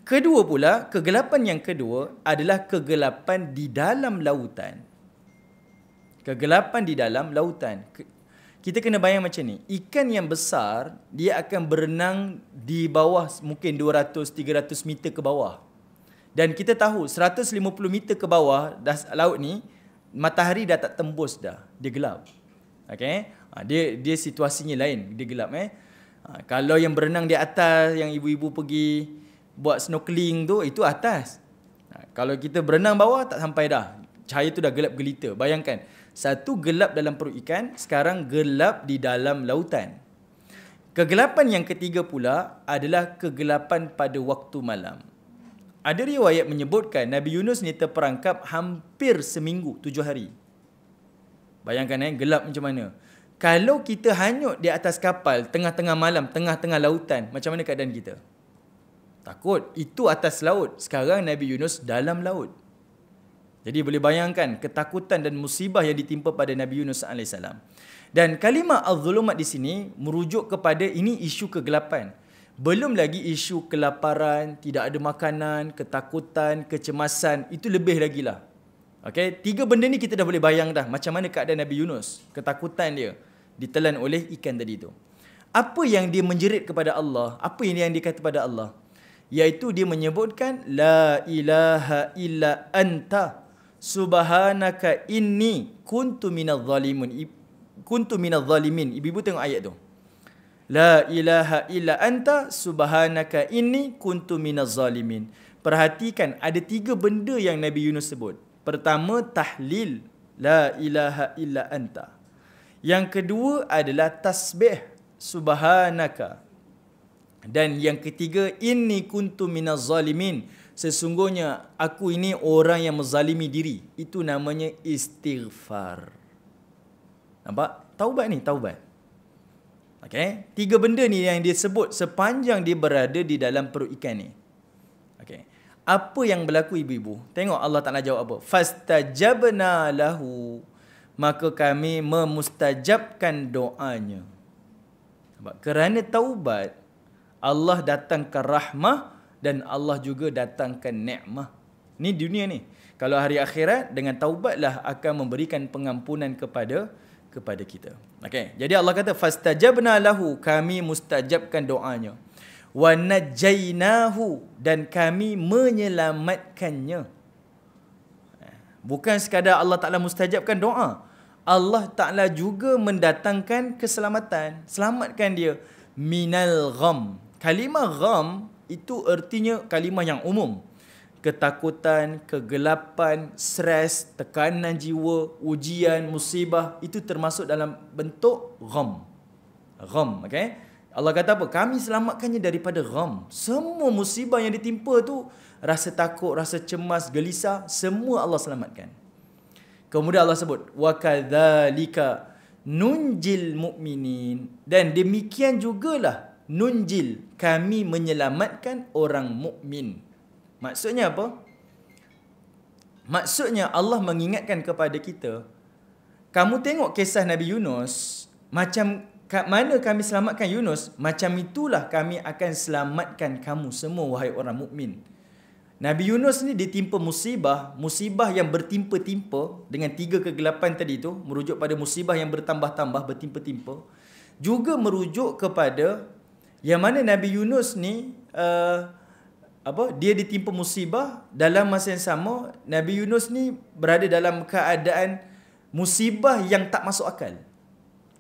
Kedua pula, kegelapan yang kedua adalah kegelapan di dalam lautan kegelapan di dalam lautan. Kita kena bayang macam ni, ikan yang besar dia akan berenang di bawah mungkin 200 300 meter ke bawah. Dan kita tahu 150 meter ke bawah dah laut ni matahari dah tak tembus dah, dia gelap. Okey? Ha, dia dia situasinya lain, dia gelap eh. Ha, kalau yang berenang di atas yang ibu-ibu pergi buat snorkeling tu itu atas. Ha, kalau kita berenang bawah tak sampai dah. Cahaya tu dah gelap gelita. Bayangkan. Satu gelap dalam perut ikan, sekarang gelap di dalam lautan. Kegelapan yang ketiga pula adalah kegelapan pada waktu malam. Ada riwayat menyebutkan Nabi Yunus ni terperangkap hampir seminggu, tujuh hari. Bayangkan eh, gelap macam mana. Kalau kita hanyut di atas kapal tengah-tengah malam, tengah-tengah lautan, macam mana keadaan kita? Takut. Itu atas laut. Sekarang Nabi Yunus dalam laut. Jadi boleh bayangkan ketakutan dan musibah yang ditimpa pada Nabi Yunus AS. Dan kalimah al-zulumat di sini merujuk kepada ini isu kegelapan. Belum lagi isu kelaparan, tidak ada makanan, ketakutan, kecemasan. Itu lebih lagi lah. Okay? Tiga benda ni kita dah boleh bayang dah. Macam mana keadaan Nabi Yunus. Ketakutan dia ditelan oleh ikan tadi tu. Apa yang dia menjerit kepada Allah? Apa yang dia kata kepada Allah? Iaitu dia menyebutkan La ilaha illa anta subhanaka inni kuntu minaz zalimun kuntu minaz zalimin ibu tengok ayat tu la ilaha illa anta subhanaka inni kuntu minaz zalimin perhatikan ada tiga benda yang nabi yunus sebut pertama tahlil la ilaha illa anta yang kedua adalah tasbih subhanaka dan yang ketiga inni kuntu minaz zalimin sesungguhnya aku ini orang yang menzalimi diri. Itu namanya istighfar. Nampak? Taubat ni, taubat. Okay? Tiga benda ni yang dia sebut sepanjang dia berada di dalam perut ikan ni. Okay? Apa yang berlaku ibu-ibu? Tengok Allah Ta'ala jawab apa? Fastajabna lahu. Maka kami memustajabkan doanya. Nampak? Kerana taubat, Allah datangkan rahmah dan Allah juga datangkan nikmah. Ni dunia ni. Kalau hari akhirat dengan taubatlah akan memberikan pengampunan kepada kepada kita. Okey. Jadi Allah kata fastajabna lahu kami mustajabkan doanya. Wa najainahu dan kami menyelamatkannya. Bukan sekadar Allah Taala mustajabkan doa. Allah Taala juga mendatangkan keselamatan, selamatkan dia minal gham. Kalimah gham itu ertinya kalimah yang umum. Ketakutan, kegelapan, stres, tekanan jiwa, ujian, musibah. Itu termasuk dalam bentuk gham. Gham, okay? Allah kata apa? Kami selamatkannya daripada gham. Semua musibah yang ditimpa tu rasa takut, rasa cemas, gelisah, semua Allah selamatkan. Kemudian Allah sebut, wa kadzalika nunjil mukminin dan demikian jugalah nunjil kami menyelamatkan orang mukmin. Maksudnya apa? Maksudnya Allah mengingatkan kepada kita, kamu tengok kisah Nabi Yunus, macam mana kami selamatkan Yunus, macam itulah kami akan selamatkan kamu semua wahai orang mukmin. Nabi Yunus ni ditimpa musibah, musibah yang bertimpa-timpa dengan tiga kegelapan tadi tu merujuk pada musibah yang bertambah-tambah bertimpa-timpa juga merujuk kepada yang mana Nabi Yunus ni uh, apa dia ditimpa musibah dalam masa yang sama Nabi Yunus ni berada dalam keadaan musibah yang tak masuk akal.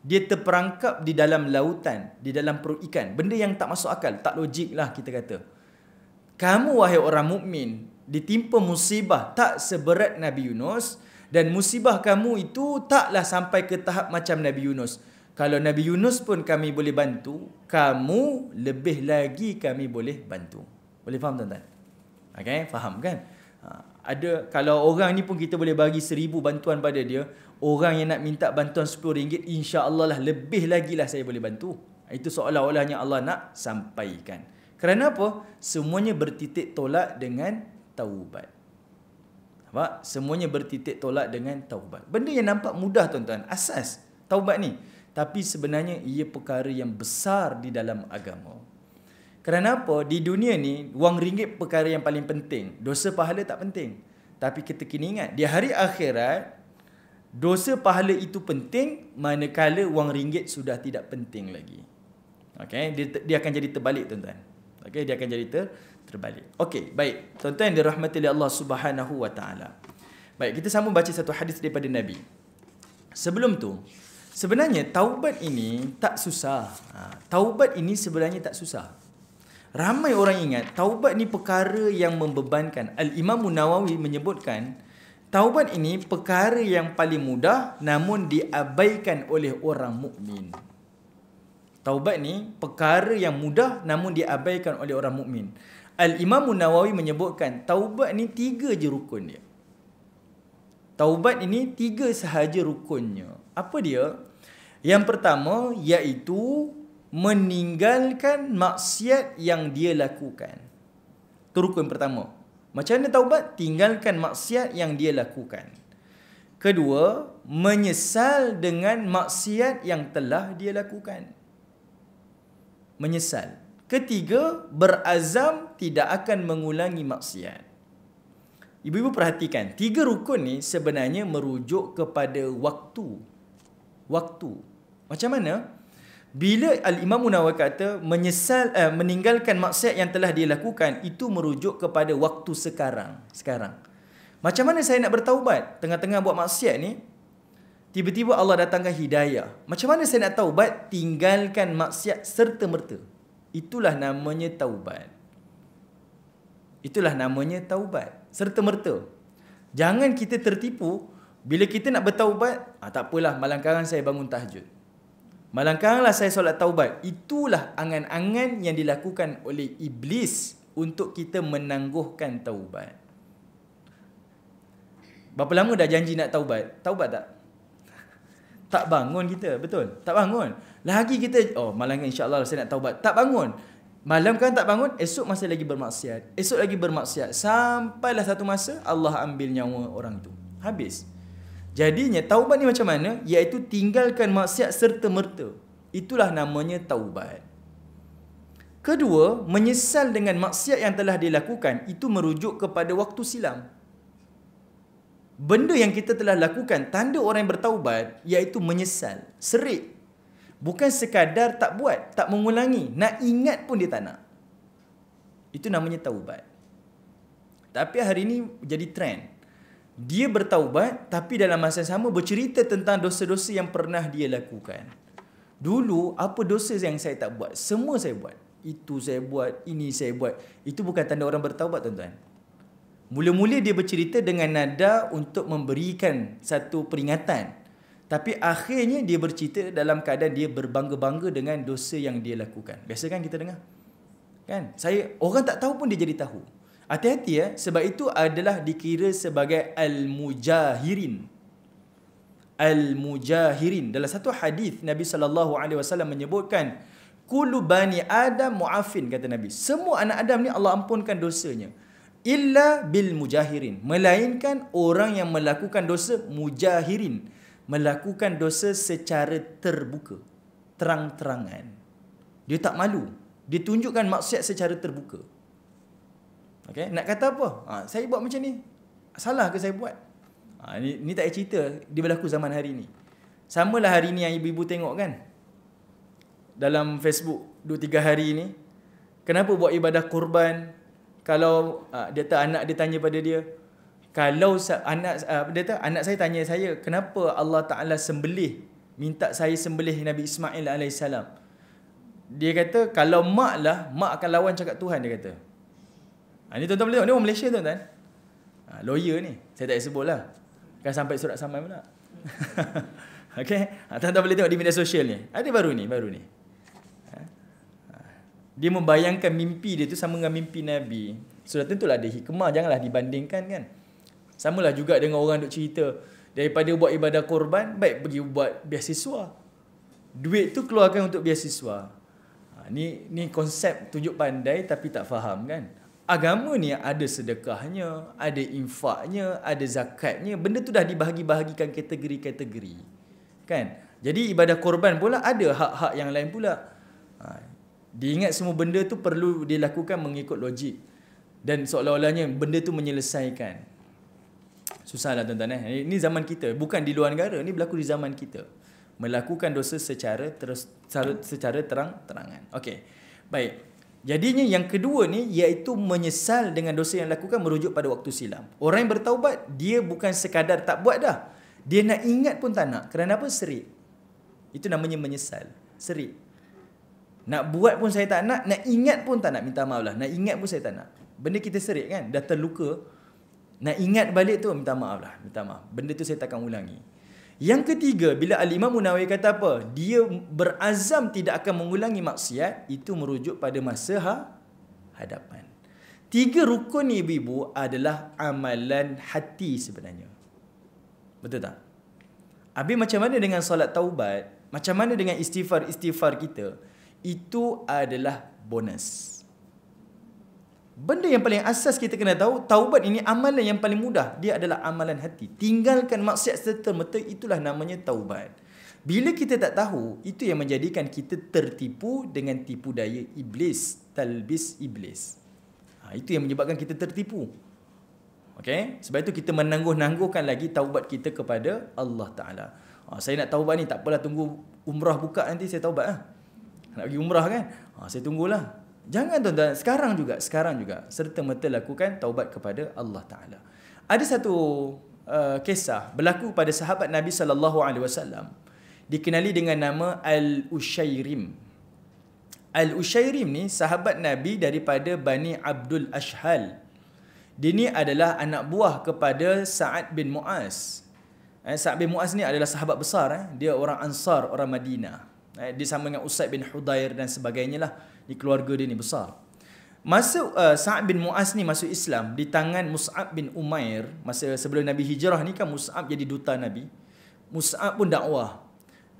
Dia terperangkap di dalam lautan, di dalam perut ikan. Benda yang tak masuk akal, tak logik lah kita kata. Kamu wahai orang mukmin ditimpa musibah tak seberat Nabi Yunus dan musibah kamu itu taklah sampai ke tahap macam Nabi Yunus. Kalau Nabi Yunus pun kami boleh bantu, kamu lebih lagi kami boleh bantu. Boleh faham tuan-tuan? Okay, faham kan? Ha, ada kalau orang ni pun kita boleh bagi seribu bantuan pada dia, orang yang nak minta bantuan sepuluh ringgit, insya Allah lah lebih lagi lah saya boleh bantu. Itu seolah-olahnya Allah nak sampaikan. Kerana apa? Semuanya bertitik tolak dengan taubat. Nampak? Semuanya bertitik tolak dengan taubat. Benda yang nampak mudah tuan-tuan. Asas taubat ni tapi sebenarnya ia perkara yang besar di dalam agama. Kerana apa? Di dunia ni wang ringgit perkara yang paling penting. Dosa pahala tak penting. Tapi kita kena ingat di hari akhirat dosa pahala itu penting manakala wang ringgit sudah tidak penting lagi. Okay, dia, dia akan jadi terbalik tuan-tuan. Okey, dia akan jadi ter, terbalik. Okey, baik. Tuan-tuan dirahmati oleh Allah Subhanahu Baik, kita sambung baca satu hadis daripada Nabi. Sebelum tu, Sebenarnya taubat ini tak susah. Ha, taubat ini sebenarnya tak susah. Ramai orang ingat taubat ni perkara yang membebankan. Al-Imam Nawawi menyebutkan taubat ini perkara yang paling mudah namun diabaikan oleh orang mukmin. Taubat ni perkara yang mudah namun diabaikan oleh orang mukmin. Al-Imam Nawawi menyebutkan taubat ni tiga je rukun dia. Taubat ini tiga sahaja rukunnya. Apa dia? Yang pertama iaitu meninggalkan maksiat yang dia lakukan. Itu rukun pertama. Macam mana taubat? Tinggalkan maksiat yang dia lakukan. Kedua, menyesal dengan maksiat yang telah dia lakukan. Menyesal. Ketiga, berazam tidak akan mengulangi maksiat. Ibu-ibu perhatikan, tiga rukun ni sebenarnya merujuk kepada waktu. Waktu. Waktu. Macam mana? Bila Al-Imam Munawar kata menyesal eh, meninggalkan maksiat yang telah dia lakukan itu merujuk kepada waktu sekarang, sekarang. Macam mana saya nak bertaubat tengah-tengah buat maksiat ni? Tiba-tiba Allah datangkan hidayah. Macam mana saya nak taubat tinggalkan maksiat serta merta? Itulah namanya taubat. Itulah namanya taubat serta merta. Jangan kita tertipu bila kita nak bertaubat, ah, tak apalah malam saya bangun tahajud. Malangkanglah saya solat taubat. Itulah angan-angan yang dilakukan oleh iblis untuk kita menangguhkan taubat. Berapa lama dah janji nak taubat? Taubat tak? (laughs) Tak bangun kita, betul? Tak bangun. Lagi kita, oh malam insyaAllah saya nak taubat. Tak bangun. Malam kan tak bangun, esok masih lagi bermaksiat. Esok lagi bermaksiat. Sampailah satu masa, Allah ambil nyawa orang itu. Habis. Jadinya taubat ni macam mana? Iaitu tinggalkan maksiat serta merta. Itulah namanya taubat. Kedua, menyesal dengan maksiat yang telah dilakukan itu merujuk kepada waktu silam. Benda yang kita telah lakukan tanda orang yang bertaubat iaitu menyesal, serik. Bukan sekadar tak buat, tak mengulangi, nak ingat pun dia tak nak. Itu namanya taubat. Tapi hari ini jadi trend dia bertaubat tapi dalam masa yang sama bercerita tentang dosa-dosa yang pernah dia lakukan. Dulu apa dosa yang saya tak buat? Semua saya buat. Itu saya buat, ini saya buat. Itu bukan tanda orang bertaubat tuan-tuan. Mula-mula dia bercerita dengan nada untuk memberikan satu peringatan. Tapi akhirnya dia bercerita dalam keadaan dia berbangga-bangga dengan dosa yang dia lakukan. Biasa kan kita dengar? Kan? Saya orang tak tahu pun dia jadi tahu. Hati-hati ya, sebab itu adalah dikira sebagai al-mujahirin. Al-mujahirin. Dalam satu hadis Nabi sallallahu alaihi wasallam menyebutkan kullu bani adam muafin kata Nabi. Semua anak Adam ni Allah ampunkan dosanya. Illa bil mujahirin. Melainkan orang yang melakukan dosa mujahirin. Melakukan dosa secara terbuka. Terang-terangan. Dia tak malu. Ditunjukkan tunjukkan maksiat secara terbuka. Okay. Nak kata apa? Ha, saya buat macam ni. Salah ke saya buat? Ha, ni, ni tak payah cerita. Dia berlaku zaman hari ni. Sama lah hari ni yang ibu-ibu tengok kan? Dalam Facebook 2-3 hari ni. Kenapa buat ibadah korban? Kalau ha, dia tak anak dia tanya pada dia. Kalau anak ha, dia tak, anak saya tanya saya. Kenapa Allah Ta'ala sembelih? Minta saya sembelih Nabi Ismail AS. Dia kata kalau mak lah, mak akan lawan cakap Tuhan dia kata. Ha, ni tuan-tuan boleh tengok. Ni orang Malaysia tuan-tuan. Ha, lawyer ni. Saya tak sebut lah. Kan sampai surat saman pula. (laughs) okay. Ha, tuan-tuan boleh tengok di media sosial ni. Ada ha, baru ni. Baru ni. Ha, ha, dia membayangkan mimpi dia tu sama dengan mimpi Nabi. Sudah tentulah ada hikmah. Janganlah dibandingkan kan. Sama lah juga dengan orang duk cerita. Daripada buat ibadah korban, baik pergi buat biasiswa. Duit tu keluarkan untuk biasiswa. Ha, ni, ni konsep tunjuk pandai tapi tak faham kan agama ni ada sedekahnya, ada infaknya, ada zakatnya. Benda tu dah dibahagi-bahagikan kategori-kategori. Kan? Jadi ibadah korban pula ada hak-hak yang lain pula. Ha. Diingat semua benda tu perlu dilakukan mengikut logik. Dan seolah-olahnya benda tu menyelesaikan. Susahlah tuan-tuan eh. Ini zaman kita. Bukan di luar negara. Ini berlaku di zaman kita. Melakukan dosa secara terus secara terang-terangan. Okey. Baik. Jadinya yang kedua ni iaitu menyesal dengan dosa yang lakukan merujuk pada waktu silam. Orang yang bertaubat dia bukan sekadar tak buat dah. Dia nak ingat pun tak nak. Kerana apa? Serik. Itu namanya menyesal. Serik. Nak buat pun saya tak nak, nak ingat pun tak nak minta maaf lah. Nak ingat pun saya tak nak. Benda kita serik kan? Dah terluka. Nak ingat balik tu minta maaf lah. Minta maaf. Benda tu saya takkan ulangi. Yang ketiga, bila Al-Imam Munawir kata apa? Dia berazam tidak akan mengulangi maksiat, itu merujuk pada masa ha? hadapan. Tiga rukun ni ibu-ibu adalah amalan hati sebenarnya. Betul tak? Habis macam mana dengan solat taubat, macam mana dengan istighfar-istighfar kita, itu adalah bonus. Bonus. Benda yang paling asas kita kena tahu, taubat ini amalan yang paling mudah. Dia adalah amalan hati. Tinggalkan maksiat serta merta itulah namanya taubat. Bila kita tak tahu, itu yang menjadikan kita tertipu dengan tipu daya iblis, talbis iblis. Ha, itu yang menyebabkan kita tertipu. Okey, sebab itu kita menangguh-nangguhkan lagi taubat kita kepada Allah Taala. Ha, saya nak taubat ni tak apalah tunggu umrah buka nanti saya taubatlah. Ha. Nak pergi umrah kan? Ha, saya tunggulah. Jangan tuan-tuan, sekarang juga, sekarang juga serta merta lakukan taubat kepada Allah Taala. Ada satu uh, kisah berlaku pada sahabat Nabi sallallahu alaihi wasallam dikenali dengan nama Al-Usyairim. Al-Usyairim ni sahabat Nabi daripada Bani Abdul Ashhal. Dia ni adalah anak buah kepada Sa'ad bin Mu'az. Eh, Sa'ad bin Mu'az ni adalah sahabat besar. Eh. Dia orang Ansar, orang Madinah. Eh, dia sama dengan Usaid bin Hudair dan sebagainya lah di keluarga dia ni besar. Masa uh, Sa'ad bin Mu'az ni masuk Islam di tangan Mus'ab bin Umair, masa sebelum Nabi hijrah ni kan Mus'ab jadi duta Nabi. Mus'ab pun dakwah.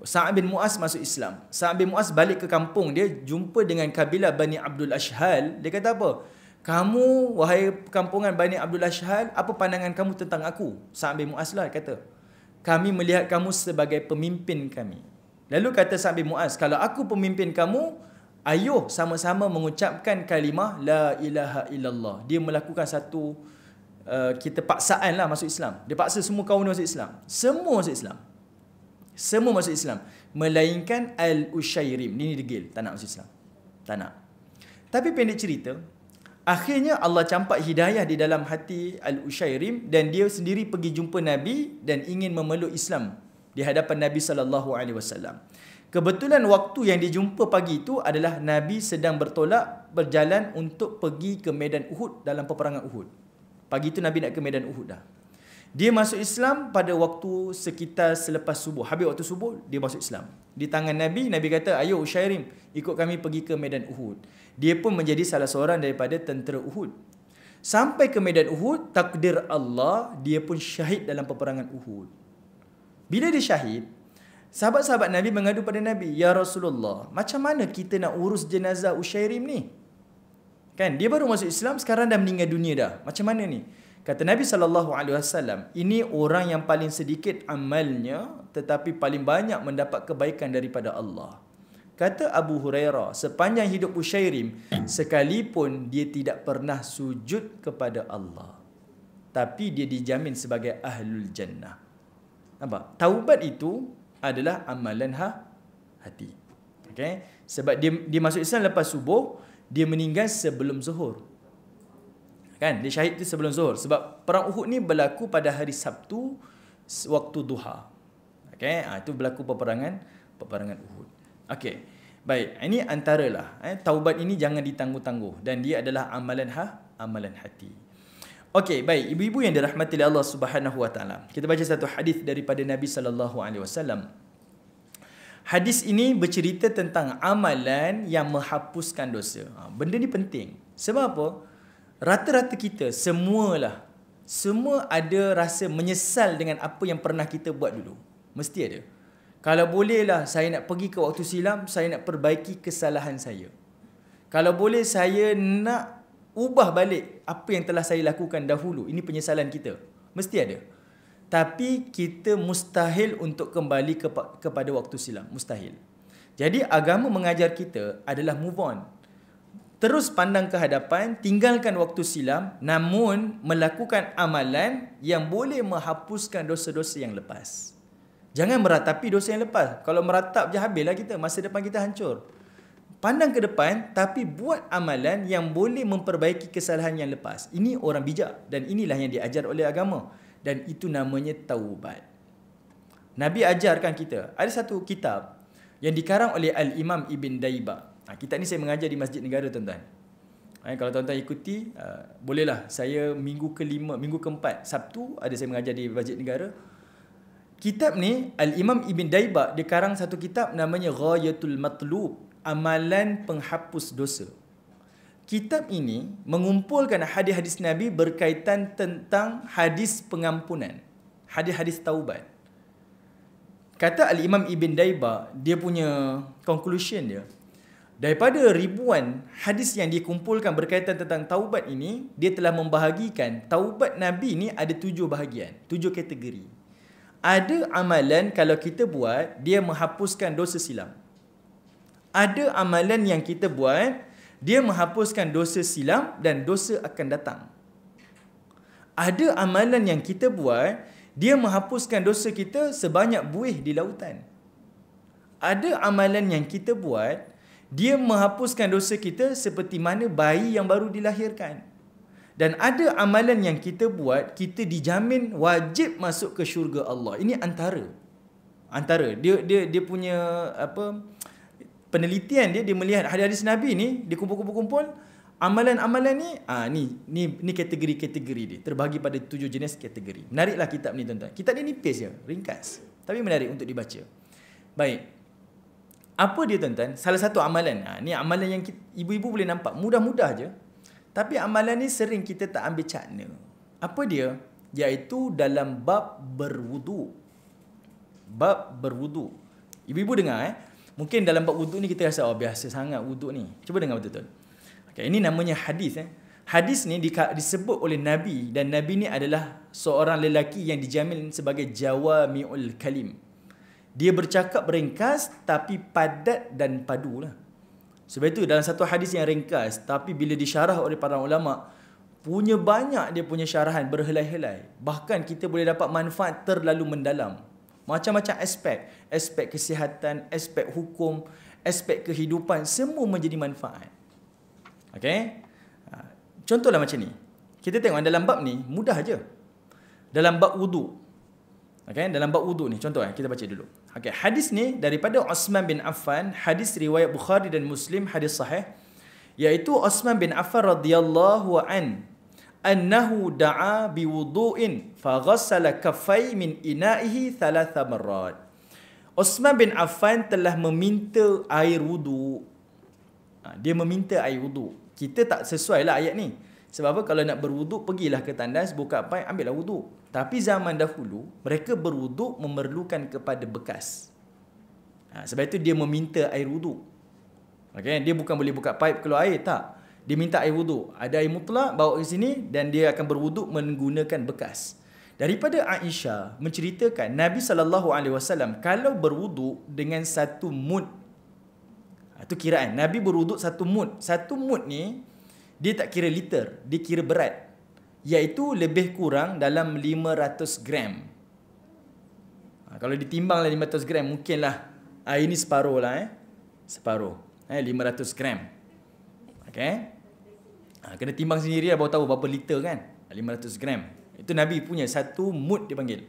Saab bin Mu'az masuk Islam. Saab bin Mu'az balik ke kampung dia jumpa dengan kabilah Bani Abdul Ashhal. Dia kata apa? Kamu wahai kampungan Bani Abdul Ashhal, apa pandangan kamu tentang aku? Saab bin Mu'az lah kata. Kami melihat kamu sebagai pemimpin kami. Lalu kata Saab bin Mu'az, kalau aku pemimpin kamu, Ayuh sama-sama mengucapkan kalimah La ilaha illallah Dia melakukan satu uh, Kita paksaan lah masuk Islam Dia paksa semua kaum masuk Islam Semua masuk Islam Semua masuk Islam Melainkan Al-Ushairim Ini degil Tak nak masuk Islam Tak nak Tapi pendek cerita Akhirnya Allah campak hidayah di dalam hati al ushayrim Dan dia sendiri pergi jumpa Nabi Dan ingin memeluk Islam Di hadapan Nabi SAW Kebetulan waktu yang dijumpa pagi itu adalah Nabi sedang bertolak berjalan untuk pergi ke Medan Uhud dalam peperangan Uhud. Pagi itu Nabi nak ke Medan Uhud dah. Dia masuk Islam pada waktu sekitar selepas subuh. Habis waktu subuh, dia masuk Islam. Di tangan Nabi, Nabi kata, ayo Usyairim, ikut kami pergi ke Medan Uhud. Dia pun menjadi salah seorang daripada tentera Uhud. Sampai ke Medan Uhud, takdir Allah, dia pun syahid dalam peperangan Uhud. Bila dia syahid, Sahabat-sahabat Nabi mengadu pada Nabi, "Ya Rasulullah, macam mana kita nak urus jenazah Usyairim ni?" Kan, dia baru masuk Islam sekarang dah meninggal dunia dah. Macam mana ni? Kata Nabi sallallahu alaihi wasallam, "Ini orang yang paling sedikit amalnya tetapi paling banyak mendapat kebaikan daripada Allah." Kata Abu Hurairah, sepanjang hidup Usyairim, sekalipun dia tidak pernah sujud kepada Allah. Tapi dia dijamin sebagai ahlul jannah. Nampak? Taubat itu adalah amalan ha hati. Okay? Sebab dia, dia masuk Islam lepas subuh, dia meninggal sebelum zuhur. Kan? Dia syahid tu sebelum zuhur. Sebab perang Uhud ni berlaku pada hari Sabtu waktu duha. Okay? Ha, itu berlaku peperangan peperangan Uhud. Okay. Baik, ha, ini antaralah. Eh, taubat ini jangan ditangguh-tangguh. Dan dia adalah amalan ha, amalan hati. Okey, baik. Ibu-ibu yang dirahmati oleh Allah Subhanahu Wa Taala. Kita baca satu hadis daripada Nabi Sallallahu Alaihi Wasallam. Hadis ini bercerita tentang amalan yang menghapuskan dosa. Ha, benda ni penting. Sebab apa? Rata-rata kita semualah semua ada rasa menyesal dengan apa yang pernah kita buat dulu. Mesti ada. Kalau bolehlah saya nak pergi ke waktu silam, saya nak perbaiki kesalahan saya. Kalau boleh saya nak ubah balik apa yang telah saya lakukan dahulu. Ini penyesalan kita. Mesti ada. Tapi kita mustahil untuk kembali kepa- kepada waktu silam. Mustahil. Jadi agama mengajar kita adalah move on. Terus pandang ke hadapan, tinggalkan waktu silam namun melakukan amalan yang boleh menghapuskan dosa-dosa yang lepas. Jangan meratapi dosa yang lepas. Kalau meratap je habislah kita. Masa depan kita hancur pandang ke depan tapi buat amalan yang boleh memperbaiki kesalahan yang lepas. Ini orang bijak dan inilah yang diajar oleh agama dan itu namanya taubat. Nabi ajarkan kita. Ada satu kitab yang dikarang oleh Al-Imam Ibn Da'ibah. Ha, kitab ni saya mengajar di Masjid Negara tuan-tuan. Ha, kalau tuan-tuan ikuti, uh, bolehlah saya minggu kelima, minggu keempat, Sabtu ada saya mengajar di Masjid Negara. Kitab ni Al-Imam Ibn Da'ibah dia karang satu kitab namanya Ghayatul Matlub amalan penghapus dosa. Kitab ini mengumpulkan hadis-hadis Nabi berkaitan tentang hadis pengampunan, hadis-hadis taubat. Kata Al-Imam Ibn Daiba, dia punya conclusion dia. Daripada ribuan hadis yang dikumpulkan berkaitan tentang taubat ini, dia telah membahagikan taubat Nabi ini ada tujuh bahagian, tujuh kategori. Ada amalan kalau kita buat, dia menghapuskan dosa silam ada amalan yang kita buat eh, dia menghapuskan dosa silam dan dosa akan datang ada amalan yang kita buat dia menghapuskan dosa kita sebanyak buih di lautan ada amalan yang kita buat dia menghapuskan dosa kita seperti mana bayi yang baru dilahirkan dan ada amalan yang kita buat kita dijamin wajib masuk ke syurga Allah ini antara antara dia dia dia punya apa penelitian dia dia melihat hadis-hadis Nabi ni dikumpul-kumpul kumpul kumpul amalan-amalan ni ah ni ni ni kategori-kategori dia terbagi pada tujuh jenis kategori. Menariklah kitab ni tuan-tuan. Kitab ni nipis je, ringkas tapi menarik untuk dibaca. Baik. Apa dia tuan-tuan? Salah satu amalan. Ah ni amalan yang ibu-ibu boleh nampak mudah-mudah je. Tapi amalan ni sering kita tak ambil cakna. Apa dia? Iaitu dalam bab berwudu Bab berwudu Ibu-ibu dengar eh. Mungkin dalam bab wuduk ni kita rasa oh biasa sangat wuduk ni. Cuba dengar betul-betul. Okay, ini namanya hadis eh. Hadis ni disebut oleh Nabi dan Nabi ni adalah seorang lelaki yang dijamin sebagai jawamiul kalim. Dia bercakap ringkas tapi padat dan padu lah. Sebab itu dalam satu hadis yang ringkas tapi bila disyarah oleh para ulama punya banyak dia punya syarahan berhelai-helai. Bahkan kita boleh dapat manfaat terlalu mendalam. Macam-macam aspek aspek kesihatan, aspek hukum, aspek kehidupan semua menjadi manfaat. Okey? Ha, contohlah macam ni. Kita tengok dalam bab ni mudah aje. Dalam bab wuduk. Okey, dalam bab wuduk ni contoh eh kita baca dulu. Okey, hadis ni daripada Osman bin Affan, hadis riwayat Bukhari dan Muslim, hadis sahih. yaitu Osman bin Affan radhiyallahu an annahu da'a bi wudu'in faghassala kaffay min ina'ihi thalatha marrat. Osman bin Affan telah meminta air wudu. Ha, dia meminta air wudu. Kita tak sesuai lah ayat ni. Sebab apa? Kalau nak berwuduk, pergilah ke tandas, buka pipe, ambillah wuduk. Tapi zaman dahulu, mereka berwuduk memerlukan kepada bekas. Ha, sebab itu dia meminta air wuduk. Okay? Dia bukan boleh buka paip keluar air, tak. Dia minta air wuduk. Ada air mutlak, bawa ke sini dan dia akan berwuduk menggunakan bekas. Daripada Aisyah menceritakan Nabi sallallahu alaihi wasallam kalau berwuduk dengan satu mud. Itu ha, kiraan. Nabi berwuduk satu mud. Satu mud ni dia tak kira liter, dia kira berat. Yaitu lebih kurang dalam 500 gram. Ha, kalau ditimbanglah 500 gram mungkinlah ah ini separuh lah eh. Separuh. Eh 500 gram. Okey. Ah kena timbang sendiri lah baru tahu berapa liter kan. 500 gram. Itu Nabi punya satu mood dia panggil.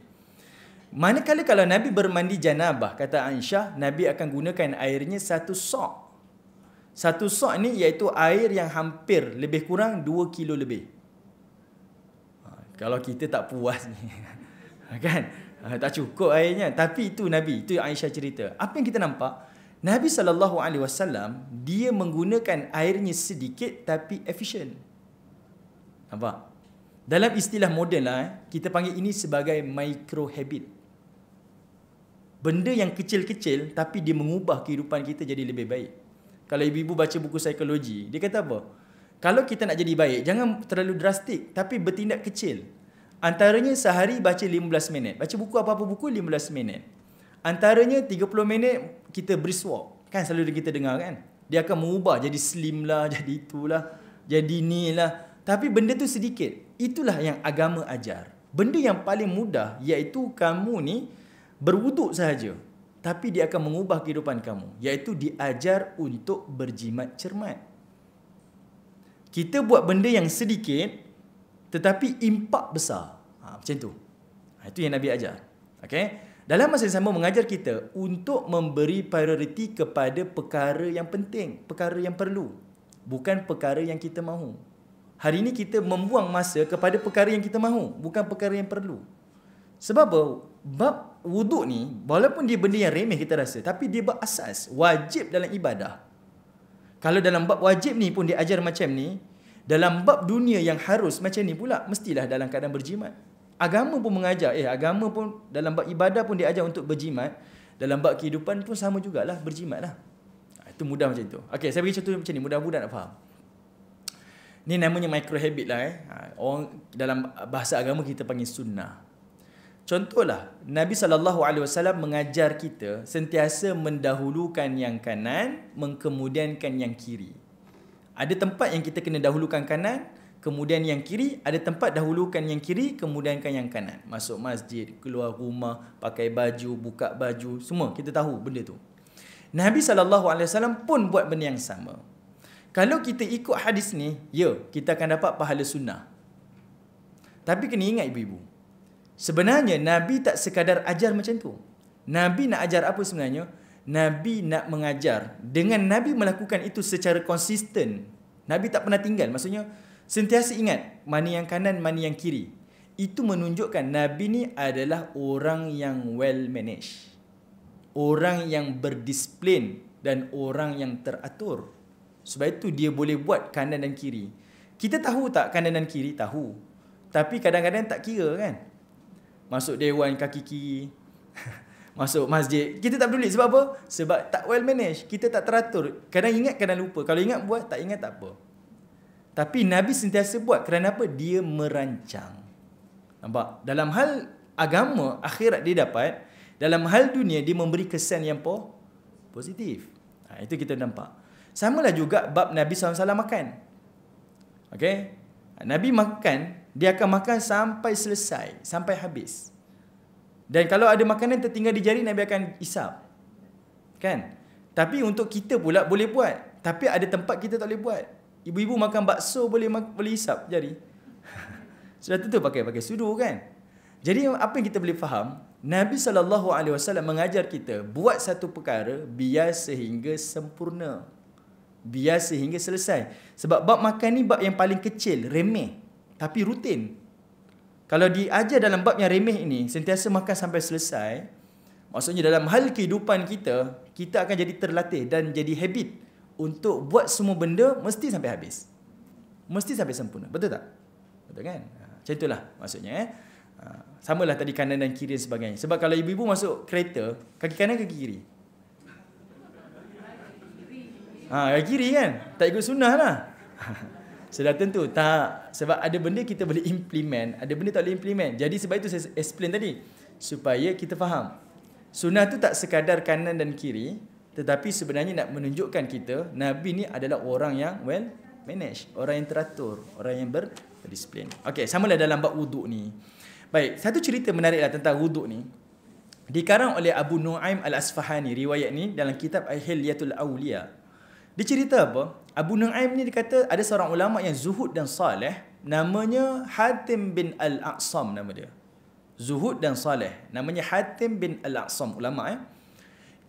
Manakala kalau Nabi bermandi janabah, kata Aisyah, Nabi akan gunakan airnya satu sok. Satu sok ni iaitu air yang hampir lebih kurang dua kilo lebih. Ha, kalau kita tak puas ni. (laughs) kan? Ha, tak cukup airnya. Tapi itu Nabi. Itu yang Aisyah cerita. Apa yang kita nampak? Nabi saw dia menggunakan airnya sedikit tapi efisien. Nampak? Dalam istilah moden lah, eh, kita panggil ini sebagai micro habit. Benda yang kecil-kecil tapi dia mengubah kehidupan kita jadi lebih baik. Kalau ibu-ibu baca buku psikologi, dia kata apa? Kalau kita nak jadi baik, jangan terlalu drastik tapi bertindak kecil. Antaranya sehari baca 15 minit. Baca buku apa-apa buku 15 minit. Antaranya 30 minit kita brisk Kan selalu kita dengar kan? Dia akan mengubah jadi slim lah, (laughs) jadi itulah, jadi ni lah. Tapi benda tu sedikit. Itulah yang agama ajar. Benda yang paling mudah iaitu kamu ni berwuduk sahaja. Tapi dia akan mengubah kehidupan kamu. Iaitu diajar untuk berjimat cermat. Kita buat benda yang sedikit tetapi impak besar. Ha, macam tu. Ha, itu yang Nabi ajar. Okay? Dalam masa yang sama mengajar kita untuk memberi prioriti kepada perkara yang penting. Perkara yang perlu. Bukan perkara yang kita mahu. Hari ini kita membuang masa kepada perkara yang kita mahu, bukan perkara yang perlu. Sebab apa? Bab wuduk ni, walaupun dia benda yang remeh kita rasa, tapi dia asas, wajib dalam ibadah. Kalau dalam bab wajib ni pun dia ajar macam ni, dalam bab dunia yang harus macam ni pula, mestilah dalam keadaan berjimat. Agama pun mengajar, eh agama pun dalam bab ibadah pun dia ajar untuk berjimat. Dalam bab kehidupan pun sama jugalah, berjimat lah. Ah, itu mudah macam tu. Okay, saya bagi contoh macam ni, mudah-mudahan nak faham. Ni namanya micro habit lah eh. Ha, orang dalam bahasa agama kita panggil sunnah. Contohlah Nabi saw mengajar kita sentiasa mendahulukan yang kanan, mengkemudiankan yang kiri. Ada tempat yang kita kena dahulukan kanan, kemudian yang kiri, ada tempat dahulukan yang kiri, kemudiankan yang kanan. Masuk masjid, keluar rumah, pakai baju, buka baju, semua kita tahu benda tu. Nabi saw pun buat benda yang sama. Kalau kita ikut hadis ni, ya, kita akan dapat pahala sunnah. Tapi kena ingat ibu-ibu. Sebenarnya Nabi tak sekadar ajar macam tu. Nabi nak ajar apa sebenarnya? Nabi nak mengajar dengan Nabi melakukan itu secara konsisten. Nabi tak pernah tinggal. Maksudnya sentiasa ingat mana yang kanan, mana yang kiri. Itu menunjukkan Nabi ni adalah orang yang well managed. Orang yang berdisiplin dan orang yang teratur. Sebab itu dia boleh buat kanan dan kiri. Kita tahu tak kanan dan kiri? Tahu. Tapi kadang-kadang tak kira kan? Masuk dewan kaki kiri. (laughs) Masuk masjid. Kita tak peduli. Sebab apa? Sebab tak well managed. Kita tak teratur. Kadang ingat, kadang lupa. Kalau ingat buat, tak ingat tak apa. Tapi Nabi sentiasa buat kerana apa? Dia merancang. Nampak? Dalam hal agama, akhirat dia dapat. Dalam hal dunia, dia memberi kesan yang positif. Ha, itu kita nampak. Sama lah juga bab Nabi SAW makan. Okay? Nabi makan, dia akan makan sampai selesai, sampai habis. Dan kalau ada makanan tertinggal di jari, Nabi akan isap. Kan? Tapi untuk kita pula boleh buat. Tapi ada tempat kita tak boleh buat. Ibu-ibu makan bakso boleh boleh isap jari. (laughs) Sudah tentu pakai pakai sudu kan? Jadi apa yang kita boleh faham? Nabi saw mengajar kita buat satu perkara biar sehingga sempurna biasa sehingga selesai. Sebab bab makan ni bab yang paling kecil, remeh. Tapi rutin. Kalau diajar dalam bab yang remeh ini, sentiasa makan sampai selesai, maksudnya dalam hal kehidupan kita, kita akan jadi terlatih dan jadi habit untuk buat semua benda mesti sampai habis. Mesti sampai sempurna. Betul tak? Betul kan? Ha, macam itulah maksudnya. Eh? Ha, Sama lah tadi kanan dan kiri dan sebagainya. Sebab kalau ibu-ibu masuk kereta, kaki kanan ke kiri? Ha, kiri kan? Tak ikut sunnah lah. Saya dah tentu. Tak. Sebab ada benda kita boleh implement. Ada benda tak boleh implement. Jadi sebab itu saya explain tadi. Supaya kita faham. Sunnah tu tak sekadar kanan dan kiri. Tetapi sebenarnya nak menunjukkan kita. Nabi ni adalah orang yang well manage, Orang yang teratur. Orang yang berdisiplin. Okay. Samalah dalam bab wuduk ni. Baik. Satu cerita menariklah tentang wuduk ni. Dikarang oleh Abu Nu'aim Al-Asfahani riwayat ni dalam kitab al Ahliyatul Awliya. Dia cerita apa? Abu Nu'aim ni dikata ada seorang ulama yang zuhud dan saleh, namanya Hatim bin Al-Aqsam nama dia. Zuhud dan saleh, namanya Hatim bin Al-Aqsam ulama eh.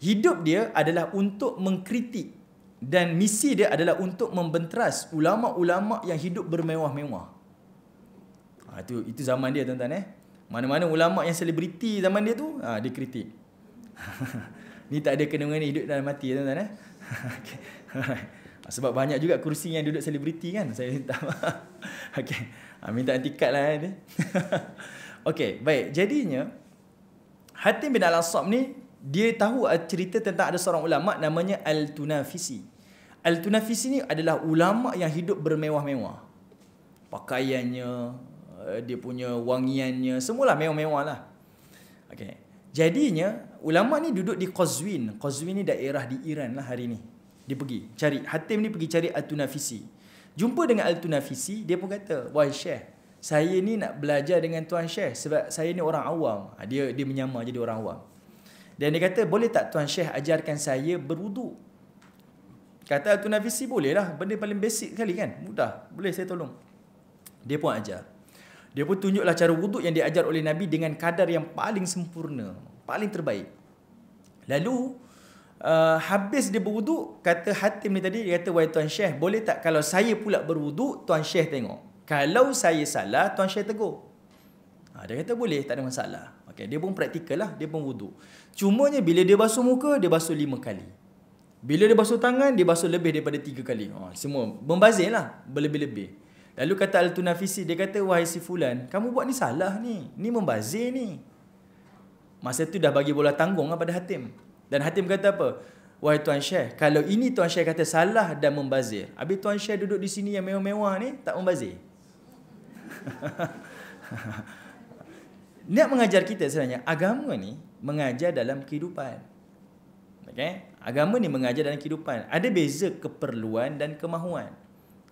Hidup dia adalah untuk mengkritik dan misi dia adalah untuk membenteras ulama-ulama yang hidup bermewah-mewah. Ha, itu itu zaman dia tuan-tuan eh. Mana-mana ulama yang selebriti zaman dia tu, ha, dia kritik. (laughs) Ni tak ada kena-mengena hidup dan mati tuan-tuan eh. (laughs) (laughs) Sebab banyak juga kursi yang duduk selebriti kan Saya minta (laughs) Okey ah, Minta antikat lah eh, ni (laughs) Okay, baik Jadinya Hatim bin Al-Assab ni Dia tahu ah, cerita tentang ada seorang ulama Namanya Al-Tunafisi Al-Tunafisi ni adalah ulama yang hidup bermewah-mewah Pakaiannya eh, Dia punya wangiannya Semualah mewah-mewah lah Okay, Jadinya ulama ni duduk di Qazwin. Qazwin ni daerah di Iran lah hari ni. Dia pergi cari Hatim ni pergi cari Al-Tunafisi Jumpa dengan Al-Tunafisi Dia pun kata Wah Syekh Saya ni nak belajar dengan Tuan Syekh Sebab saya ni orang awam ha, Dia dia menyamar jadi orang awam Dan dia kata Boleh tak Tuan Syekh ajarkan saya berwuduk Kata Al-Tunafisi boleh lah Benda paling basic sekali kan Mudah Boleh saya tolong Dia pun ajar dia pun tunjuklah cara wuduk yang diajar oleh Nabi dengan kadar yang paling sempurna, paling terbaik. Lalu uh, habis dia berwuduk kata Hatim ni tadi dia kata wahai tuan syekh boleh tak kalau saya pula berwuduk tuan syekh tengok kalau saya salah tuan syekh tegur ha, dia kata boleh tak ada masalah okey dia pun praktikal lah dia pun wuduk cumanya bila dia basuh muka dia basuh lima kali bila dia basuh tangan dia basuh lebih daripada tiga kali ha, semua membazir lah berlebih-lebih Lalu kata Al-Tunafisi, dia kata, wahai si fulan, kamu buat ni salah ni. Ni membazir ni. Masa tu dah bagi bola tanggung kepada lah Hatim. Dan Hatim kata apa? Wahai Tuan Syekh, kalau ini Tuan Syekh kata salah dan membazir. Habis Tuan Syekh duduk di sini yang mewah-mewah ni, tak membazir. (laughs) Nak mengajar kita sebenarnya, agama ni mengajar dalam kehidupan. Okay? Agama ni mengajar dalam kehidupan. Ada beza keperluan dan kemahuan.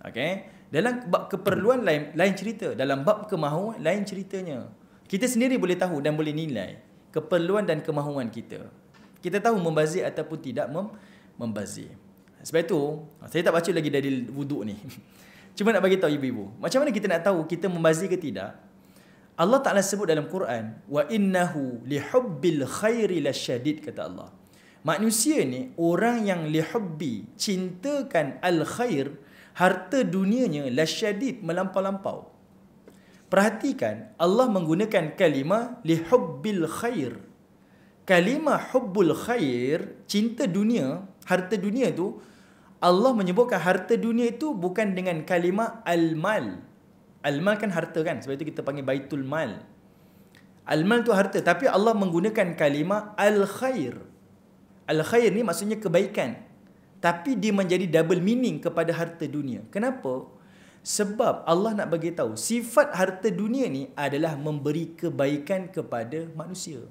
Okay? Dalam bab keperluan lain, lain cerita. Dalam bab kemahuan lain ceritanya. Kita sendiri boleh tahu dan boleh nilai keperluan dan kemahuan kita kita tahu membazir ataupun tidak mem membazir. Sebab itu, saya tak baca lagi dari wuduk ni. (laughs) Cuma nak bagi tahu ibu-ibu, macam mana kita nak tahu kita membazir ke tidak? Allah Taala sebut dalam Quran, wa innahu lihubbil khairi lasyadid kata Allah. Manusia ni orang yang lihubbi, cintakan al khair, harta dunianya lasyadid melampau-lampau. Perhatikan Allah menggunakan kalimah lihubbil khair kalimah hubbul khair, cinta dunia, harta dunia tu Allah menyebutkan harta dunia itu bukan dengan kalimah al-mal. Al-mal kan harta kan? Sebab itu kita panggil baitul mal. Al-mal tu harta tapi Allah menggunakan kalimah al-khair. Al-khair ni maksudnya kebaikan. Tapi dia menjadi double meaning kepada harta dunia. Kenapa? Sebab Allah nak bagi tahu sifat harta dunia ni adalah memberi kebaikan kepada manusia.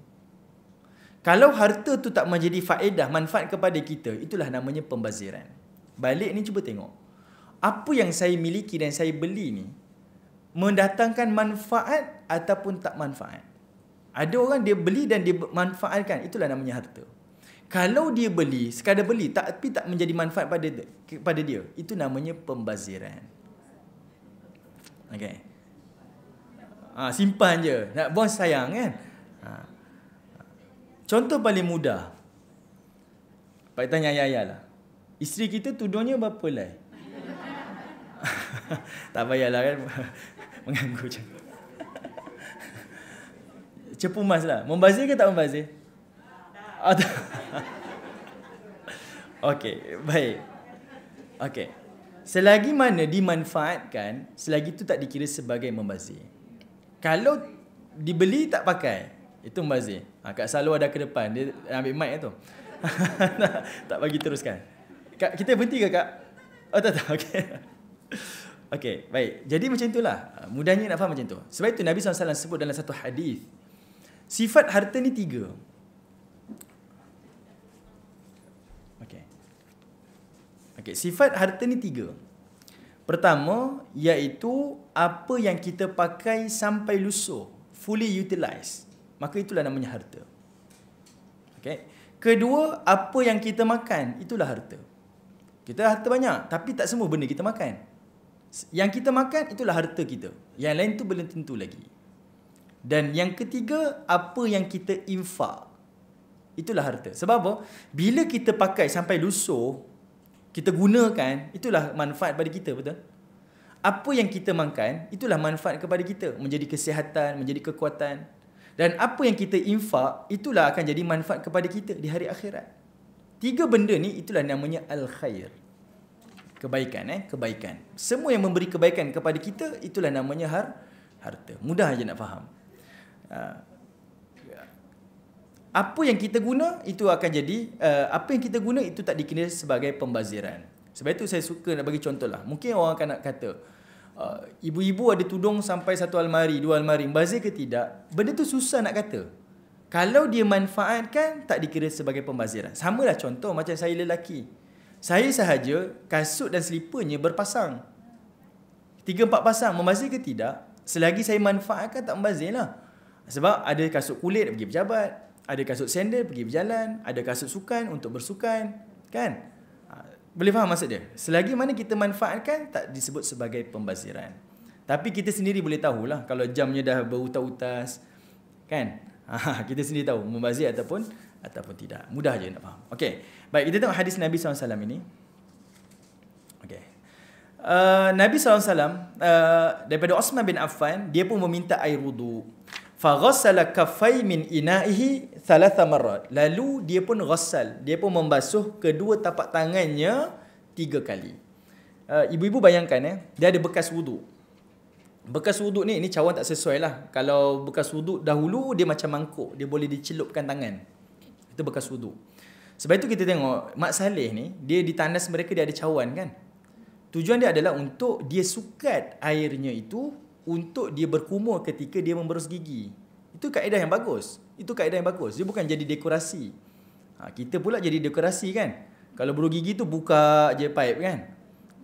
Kalau harta tu tak menjadi faedah, manfaat kepada kita, itulah namanya pembaziran. Balik ni cuba tengok. Apa yang saya miliki dan saya beli ni, mendatangkan manfaat ataupun tak manfaat. Ada orang dia beli dan dia manfaatkan, itulah namanya harta. Kalau dia beli, sekadar beli, tak, tapi tak menjadi manfaat pada kepada dia, itu namanya pembaziran. Okay. Ha, ah, simpan je. Nak buang sayang kan? Ha. Contoh paling mudah. Pak tanya ayah-ayah lah. Isteri kita tudungnya berapa lah? (laughs) tak payahlah kan. (laughs) Mengganggu macam (laughs) Cepu mas lah. Membazir ke tak membazir? Ah, tak. Ah, Okey, baik. Okey. Selagi mana dimanfaatkan, selagi itu tak dikira sebagai membazir. Kalau dibeli tak pakai, itu Mbazir. Ha, Kak Salwa ada ke depan. Dia ambil mic tu. (laughs) tak bagi teruskan. Kak, kita berhenti ke Kak? Oh tak tak. Okay. (laughs) okay. baik. Jadi macam itulah. Ha, mudahnya nak faham macam tu. Sebab itu Nabi SAW sebut dalam satu hadis Sifat harta ni tiga. Okay. Okay. Sifat harta ni tiga. Pertama, iaitu apa yang kita pakai sampai lusuh. Fully utilized maka itulah namanya harta. Okay. Kedua, apa yang kita makan, itulah harta. Kita harta banyak, tapi tak semua benda kita makan. Yang kita makan, itulah harta kita. Yang lain tu belum tentu lagi. Dan yang ketiga, apa yang kita infak. Itulah harta. Sebab apa? Bila kita pakai sampai lusuh, kita gunakan, itulah manfaat pada kita, betul? Apa yang kita makan, itulah manfaat kepada kita. Menjadi kesihatan, menjadi kekuatan. Dan apa yang kita infak, itulah akan jadi manfaat kepada kita di hari akhirat. Tiga benda ni itulah namanya al-khair. Kebaikan eh, kebaikan. Semua yang memberi kebaikan kepada kita, itulah namanya har harta. Mudah aja nak faham. Ah. Apa yang kita guna, itu akan jadi, ah, apa yang kita guna, itu tak dikira sebagai pembaziran. Sebab itu saya suka nak bagi contoh lah. Mungkin orang akan nak kata, uh, ibu-ibu ada tudung sampai satu almari, dua almari, bazir ke tidak, benda tu susah nak kata. Kalau dia manfaatkan, tak dikira sebagai pembaziran. Sama lah contoh macam saya lelaki. Saya sahaja kasut dan selipernya berpasang. Tiga empat pasang, membazir ke tidak, selagi saya manfaatkan tak membazir lah. Sebab ada kasut kulit pergi pejabat, ada kasut sandal pergi berjalan, ada kasut sukan untuk bersukan, kan? Boleh faham maksud dia? Selagi mana kita manfaatkan tak disebut sebagai pembaziran. Tapi kita sendiri boleh tahulah kalau jamnya dah berutas-utas kan? Ha, (laughs) kita sendiri tahu membazir ataupun ataupun tidak. Mudah aja nak faham. Okey. Baik, kita tengok hadis Nabi SAW ini. Okey. Uh, Nabi SAW uh, daripada Osman bin Affan, dia pun meminta air wudu faghassala kaffai min ina'ihi thalatha marrat lalu dia pun ghassal dia pun membasuh kedua tapak tangannya tiga kali uh, ibu-ibu uh, bayangkan eh dia ada bekas wuduk bekas wuduk ni ni cawan tak sesuai lah kalau bekas wuduk dahulu dia macam mangkuk dia boleh dicelupkan tangan itu bekas wuduk sebab itu kita tengok mak saleh ni dia di ditandas mereka dia ada cawan kan tujuan dia adalah untuk dia sukat airnya itu untuk dia berkumur ketika dia memberus gigi. Itu kaedah yang bagus. Itu kaedah yang bagus. Dia bukan jadi dekorasi. Ha, kita pula jadi dekorasi kan. Kalau berus gigi tu buka je pipe kan.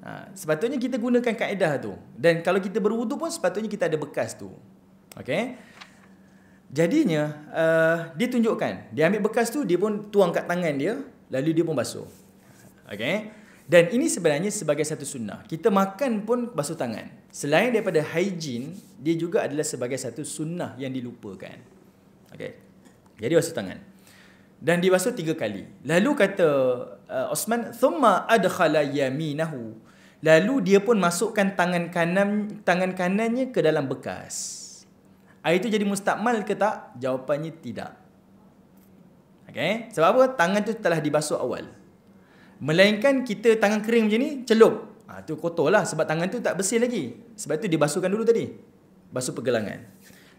Ha, sepatutnya kita gunakan kaedah tu. Dan kalau kita berwudu pun sepatutnya kita ada bekas tu. Okay. Jadinya uh, dia tunjukkan. Dia ambil bekas tu dia pun tuang kat tangan dia. Lalu dia pun basuh. Okay. Dan ini sebenarnya sebagai satu sunnah. Kita makan pun basuh tangan. Selain daripada hygiene, dia juga adalah sebagai satu sunnah yang dilupakan. Okay. Jadi basuh tangan. Dan dibasuh tiga kali. Lalu kata uh, Osman, ثُمَّ أَدْخَلَ يَمِينَهُ Lalu dia pun masukkan tangan kanan tangan kanannya ke dalam bekas. Air itu jadi mustakmal ke tak? Jawapannya tidak. Okay. Sebab apa? Tangan tu telah dibasuh awal. Melainkan kita tangan kering macam ni, celup. Ha, tu kotor lah sebab tangan tu tak bersih lagi. Sebab tu dia basuhkan dulu tadi. Basuh pergelangan.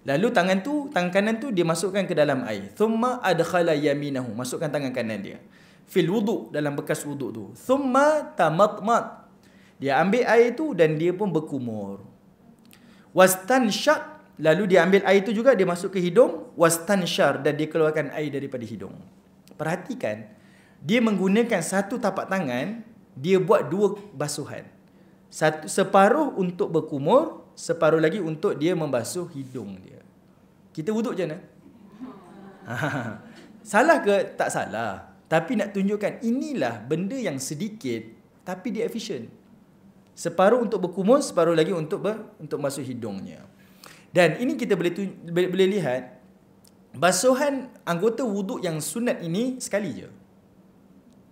Lalu tangan tu, tangan kanan tu dia masukkan ke dalam air. Thumma adkhala yaminahu. Masukkan tangan kanan dia. Fil wudu dalam bekas wudu tu. Thumma tamatmat. Dia ambil air tu dan dia pun berkumur. Wastan syak. Lalu dia ambil air tu juga dia masuk ke hidung. Wastan syar. Dan dia keluarkan air daripada hidung. Perhatikan. Perhatikan dia menggunakan satu tapak tangan dia buat dua basuhan satu separuh untuk berkumur separuh lagi untuk dia membasuh hidung dia kita wuduk je nah (laughs) salah ke tak salah tapi nak tunjukkan inilah benda yang sedikit tapi dia efisien separuh untuk berkumur separuh lagi untuk ber, untuk masuk hidungnya dan ini kita boleh tu, boleh, boleh lihat basuhan anggota wuduk yang sunat ini sekali je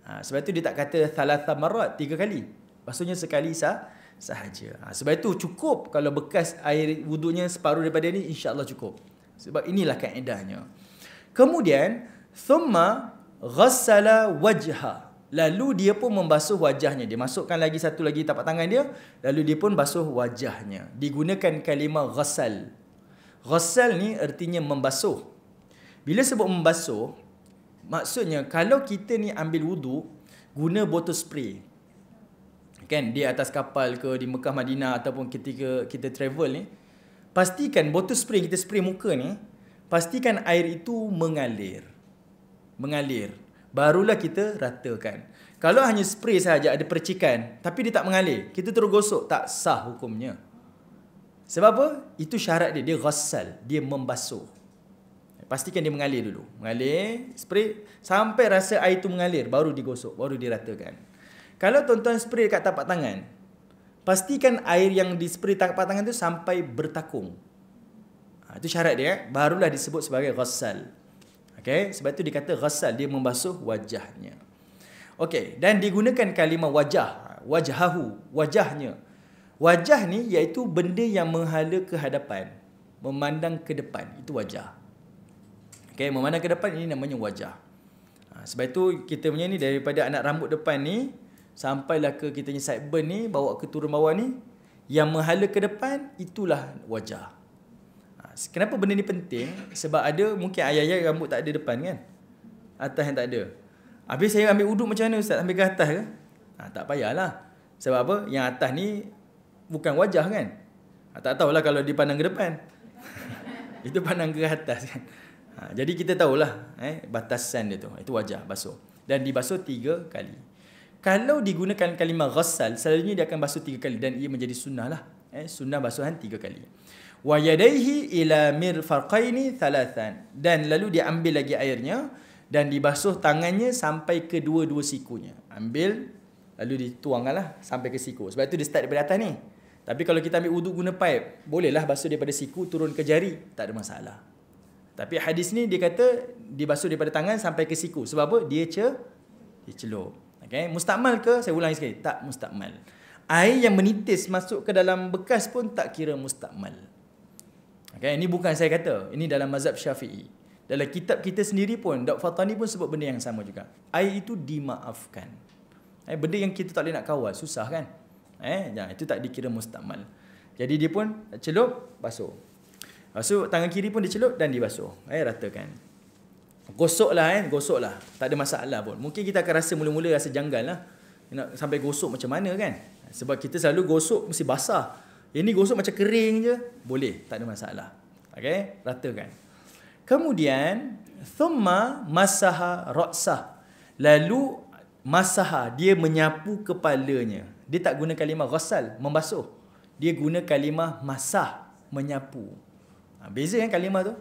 Ha, sebab itu dia tak kata thalatha marat, tiga kali. Maksudnya sekali sah, sahaja. Ha, sebab itu cukup kalau bekas air wuduknya separuh daripada ini, insya Allah cukup. Sebab inilah kaedahnya. Kemudian, thumma ghassala wajha. Lalu dia pun membasuh wajahnya. Dia masukkan lagi satu lagi tapak tangan dia. Lalu dia pun basuh wajahnya. Digunakan kalimah ghassal. Ghassal ni artinya membasuh. Bila sebut membasuh, Maksudnya kalau kita ni ambil wudu guna botol spray. Kan di atas kapal ke di Mekah Madinah ataupun ketika kita travel ni pastikan botol spray kita spray muka ni pastikan air itu mengalir. Mengalir. Barulah kita ratakan. Kalau hanya spray sahaja ada percikan tapi dia tak mengalir, kita terus gosok tak sah hukumnya. Sebab apa? Itu syarat dia, dia ghassal, dia membasuh. Pastikan dia mengalir dulu. Mengalir, spray sampai rasa air itu mengalir baru digosok, baru diratakan. Kalau tuan-tuan spray dekat tapak tangan, pastikan air yang di spray tapak tangan tu sampai bertakung. Ha, itu syarat dia, eh. barulah disebut sebagai ghassal. Okey, sebab itu dikata ghassal dia membasuh wajahnya. Okey, dan digunakan kalimah wajah, ha, wajahahu, wajahnya. Wajah ni iaitu benda yang menghala ke hadapan, memandang ke depan, itu wajah. Okay, memandang ke depan ini namanya wajah. Ha, sebab itu kita punya ni daripada anak rambut depan ni sampailah ke kita punya sideburn ni bawa ke turun bawah ni yang menghala ke depan itulah wajah. Ha, kenapa benda ni penting? Sebab ada mungkin ayah-ayah rambut tak ada depan kan? Atas yang tak ada. Habis saya ambil uduk macam mana Ustaz? Ambil ke atas ke? Ha, tak payahlah. Sebab apa? Yang atas ni bukan wajah kan? Ha, tak tahulah kalau dipandang ke depan. (laughs) itu pandang ke atas kan? Ha, jadi kita tahulah eh, batasan dia tu. Itu wajah basuh. Dan dibasuh tiga kali. Kalau digunakan kalimah ghassal, selalunya dia akan basuh tiga kali. Dan ia menjadi sunnah lah. Eh, sunnah basuhan tiga kali. Wa yadaihi ila mirfaqaini thalathan. Dan lalu dia ambil lagi airnya. Dan dibasuh tangannya sampai ke dua-dua sikunya. Ambil, lalu dituangkan lah sampai ke siku. Sebab itu dia start daripada atas ni. Tapi kalau kita ambil uduk guna pipe, bolehlah basuh daripada siku turun ke jari. Tak ada masalah. Tapi hadis ni dia kata dibasuh daripada tangan sampai ke siku. Sebab apa? Dia ce dia celup. Okey, mustakmal ke? Saya ulang sekali. Tak mustakmal. Air yang menitis masuk ke dalam bekas pun tak kira mustakmal. Okey, ini bukan saya kata. Ini dalam mazhab Syafi'i. Dalam kitab kita sendiri pun, Dr. Fatani pun sebut benda yang sama juga. Air itu dimaafkan. Eh, benda yang kita tak boleh nak kawal, susah kan? Eh, ya, itu tak dikira mustakmal. Jadi dia pun celup, basuh. Lepas tu tangan kiri pun dicelup dan dibasuh. Eh, ratakan. Gosoklah eh, lah Tak ada masalah pun. Mungkin kita akan rasa mula-mula rasa janggal lah. Nak sampai gosok macam mana kan? Sebab kita selalu gosok mesti basah. Ini gosok macam kering je. Boleh, tak ada masalah. Okay, ratakan. Kemudian, thumma masaha roksah. Lalu, masaha, dia menyapu kepalanya. Dia tak guna kalimah rosal, membasuh. Dia guna kalimah masah, menyapu. Ha, beza kan kalimah tu?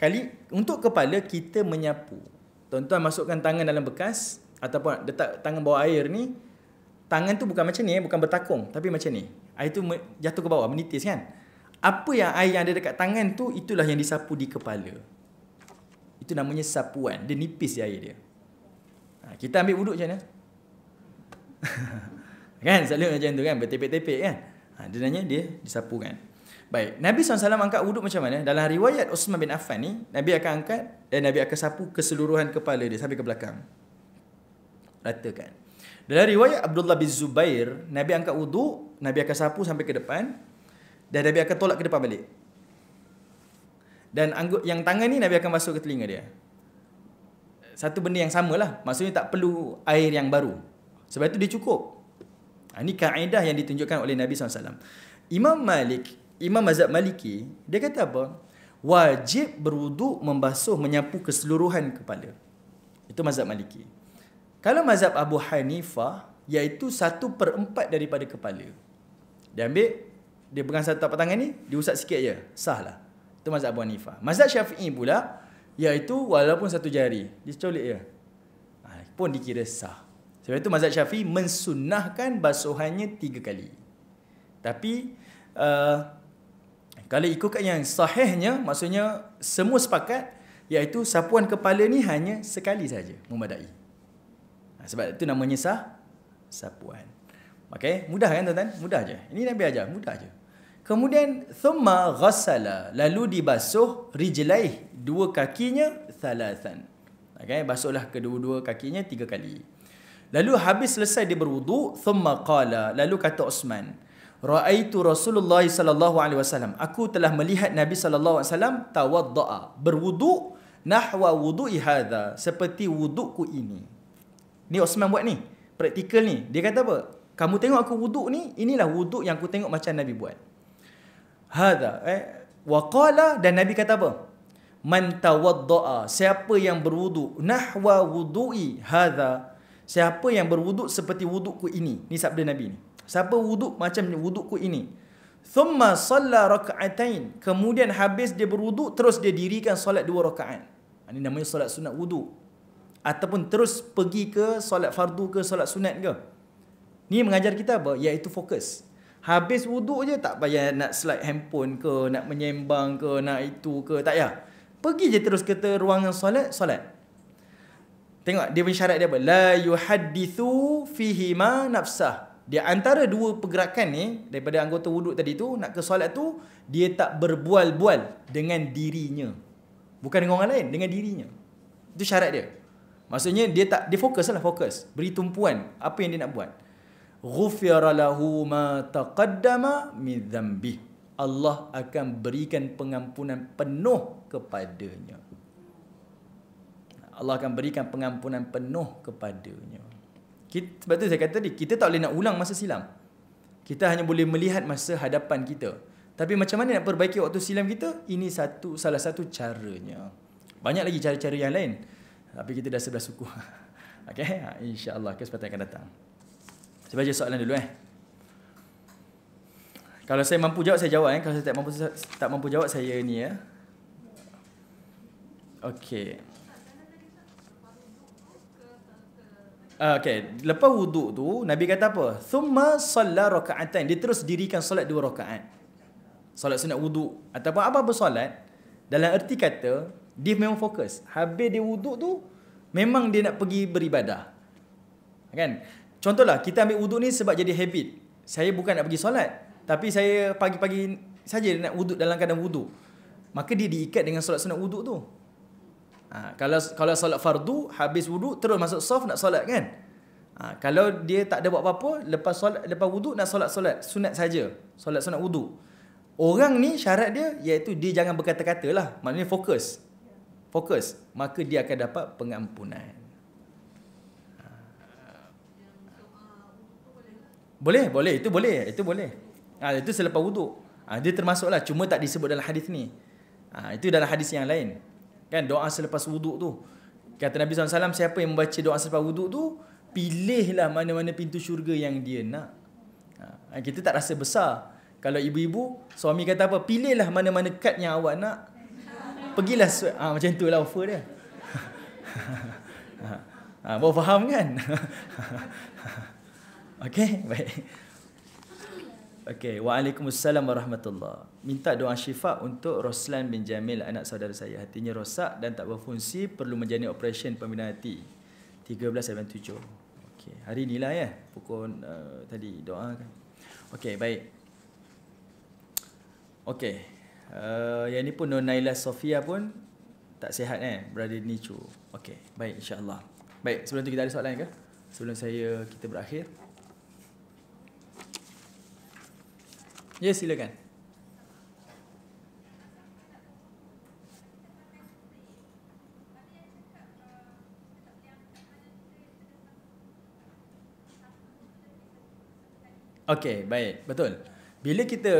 Kali untuk kepala kita menyapu. Tuan-tuan masukkan tangan dalam bekas ataupun letak tangan bawah air ni, tangan tu bukan macam ni, eh, bukan bertakung tapi macam ni. Air tu jatuh ke bawah, menitis kan? Apa yang air yang ada dekat tangan tu itulah yang disapu di kepala. Itu namanya sapuan. Dia nipis di air dia. Ha, kita ambil uduk macam mana? (laughs) kan? Selalu macam tu kan? Bertepek-tepek kan? Ha, dia nanya dia disapukan. Baik, Nabi SAW angkat wuduk macam mana? Dalam riwayat Osman bin Affan ni, Nabi akan angkat dan eh, Nabi akan sapu keseluruhan kepala dia sampai ke belakang. Ratakan. Dalam riwayat Abdullah bin Zubair, Nabi angkat wuduk, Nabi akan sapu sampai ke depan dan Nabi akan tolak ke depan balik. Dan anggut yang tangan ni Nabi akan masuk ke telinga dia. Satu benda yang sama lah Maksudnya tak perlu air yang baru. Sebab itu dia cukup. Ini ha, kaedah yang ditunjukkan oleh Nabi SAW. Imam Malik Imam Mazhab Maliki dia kata apa? Wajib berwuduk membasuh menyapu keseluruhan kepala. Itu mazhab Maliki. Kalau mazhab Abu Hanifah iaitu satu per empat daripada kepala. Dia ambil, dia pegang satu tapak tangan ni, dia usap sikit je. Sah lah. Itu mazhab Abu Hanifah. Mazhab Syafi'i pula, iaitu walaupun satu jari. Dia colik je. Ha, pun dikira sah. Sebab itu mazhab Syafi'i mensunahkan basuhannya tiga kali. Tapi, uh, kalau ikutkan yang sahihnya, maksudnya semua sepakat, iaitu sapuan kepala ni hanya sekali saja memadai. Ha, sebab itu namanya sah, sapuan. Okay, mudah kan tuan-tuan? Mudah aja. Ini Nabi ajar, mudah aja. Kemudian, thumma ghasala, lalu dibasuh rijlaih, dua kakinya thalathan. Okay, basuhlah kedua-dua kakinya tiga kali. Lalu habis selesai dia berwudu, thumma qala, lalu kata Osman, raaitu Rasulullah sallallahu alaihi wasallam. Aku telah melihat Nabi sallallahu alaihi wasallam tawaddaa, berwuduk nahwa wudu'i hadza, seperti wudukku ini. Ni Osman buat ni. Praktikal ni. Dia kata apa? Kamu tengok aku wuduk ni, inilah wuduk yang aku tengok macam Nabi buat. Hadza eh waqala dan Nabi kata apa? Man tawaddaa, siapa yang berwuduk nahwa wudu'i hadza, siapa yang berwuduk seperti wudukku ini. Ni sabda Nabi ni. Siapa wuduk macam ni, wudukku ini. Thumma salla raka'atain. Kemudian habis dia berwuduk, terus dia dirikan solat dua raka'at. Ini ha, namanya solat sunat wuduk. Ataupun terus pergi ke solat fardu ke solat sunat ke. Ni mengajar kita apa? Iaitu fokus. Habis wuduk je tak payah nak slide handphone ke, nak menyembang ke, nak itu ke, tak payah. Pergi je terus ke ruangan solat, solat. Tengok dia punya syarat dia apa? La yuhadithu fihi ma nafsah di antara dua pergerakan ni daripada anggota wuduk tadi tu nak ke solat tu dia tak berbual-bual dengan dirinya. Bukan dengan orang lain, dengan dirinya. Itu syarat dia. Maksudnya dia tak dia fokus lah fokus. Beri tumpuan apa yang dia nak buat. Ghufira lahu ma taqaddama min dhanbi. Allah akan berikan pengampunan penuh kepadanya. Allah akan berikan pengampunan penuh kepadanya kita, sebab tu saya kata tadi, kita tak boleh nak ulang masa silam. Kita hanya boleh melihat masa hadapan kita. Tapi macam mana nak perbaiki waktu silam kita? Ini satu salah satu caranya. Banyak lagi cara-cara yang lain. Tapi kita dah sebelah suku. (laughs) Okay, ha, insya-Allah kesempatan akan datang. Saya baca soalan dulu eh. Kalau saya mampu jawab saya jawab eh. Kalau saya tak mampu tak mampu jawab saya ni ya. Eh. Okey. Ah, okay, lepas wuduk tu Nabi kata apa? Thumma salla raka'atain. Dia terus dirikan solat dua raka'at. Solat sunat wuduk ataupun apa-apa solat dalam erti kata dia memang fokus. Habis dia wuduk tu memang dia nak pergi beribadah. Kan? Contohlah kita ambil wuduk ni sebab jadi habit. Saya bukan nak pergi solat, tapi saya pagi-pagi saja nak wuduk dalam keadaan wuduk. Maka dia diikat dengan solat sunat wuduk tu. Ha, kalau kalau solat fardu habis wudu terus masuk saf nak solat kan? Ha, kalau dia tak ada buat apa-apa lepas solat lepas wudu nak solat-solat sunat saja. Solat sunat wudu Orang ni syarat dia iaitu dia jangan berkata-kata lah. Maknanya fokus. Fokus. Maka dia akan dapat pengampunan. Boleh, boleh. Itu boleh. Itu boleh. ha, itu selepas wuduk. Ha, dia termasuklah cuma tak disebut dalam hadis ni. Ha, itu dalam hadis yang lain. Kan doa selepas wuduk tu. Kata Nabi SAW, siapa yang membaca doa selepas wuduk tu, pilihlah mana-mana pintu syurga yang dia nak. Ha, kita tak rasa besar. Kalau ibu-ibu, suami kata apa, pilihlah mana-mana kad yang awak nak. Pergilah, ha, macam tu lah offer dia. ha, ha, faham kan? okay, baik. Okay, Waalaikumsalam warahmatullahi. Minta doa syifa untuk Roslan bin Jamil anak saudara saya. Hatinya rosak dan tak berfungsi, perlu menjadi operasi pembinaan hati. 13.7. Okay, hari lah ya. Pukul uh, tadi doa kan. Okey, baik. Okay, Uh, eh, yang ni pun Nur Sofia pun tak sihat eh, berada di cu. Okay, baik insya-Allah. Baik, sebelum tu kita ada soalan ke? Sebelum saya kita berakhir. Ya silakan. Okey, baik. Betul. Bila kita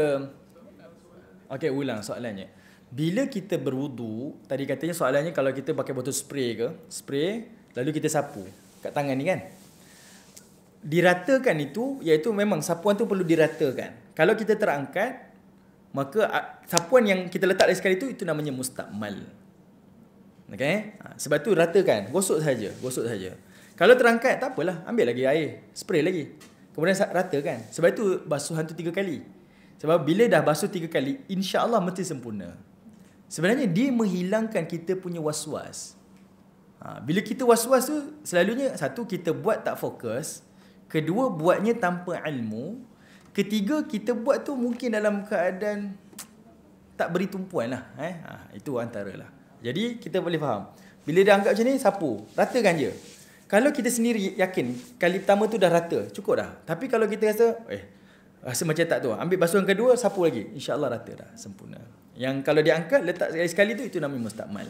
Okey, ulang soalannya. Bila kita berwudu, tadi katanya soalannya kalau kita pakai botol spray ke, spray lalu kita sapu kat tangan ni kan? Diratakan itu iaitu memang sapuan tu perlu diratakan. Kalau kita terangkat Maka ah, sapuan yang kita letak dari sekali itu Itu namanya mustakmal Okay ha, Sebab tu ratakan Gosok saja, Gosok saja. Kalau terangkat tak apalah Ambil lagi air Spray lagi Kemudian ratakan Sebab tu basuhan tu tiga kali Sebab bila dah basuh tiga kali insya Allah mesti sempurna Sebenarnya dia menghilangkan kita punya was-was ha, Bila kita was-was tu Selalunya satu kita buat tak fokus Kedua buatnya tanpa ilmu Ketiga kita buat tu mungkin dalam keadaan tak beri tumpuan lah. Eh? Ha, itu antara lah. Jadi kita boleh faham. Bila dia anggap macam ni, sapu. Ratakan je. Kalau kita sendiri yakin kali pertama tu dah rata, cukup dah. Tapi kalau kita rasa, eh, rasa macam tak tu. Ambil basuhan kedua, sapu lagi. InsyaAllah rata dah, sempurna. Yang kalau dia angkat, letak sekali-sekali tu, itu namanya mustakmal.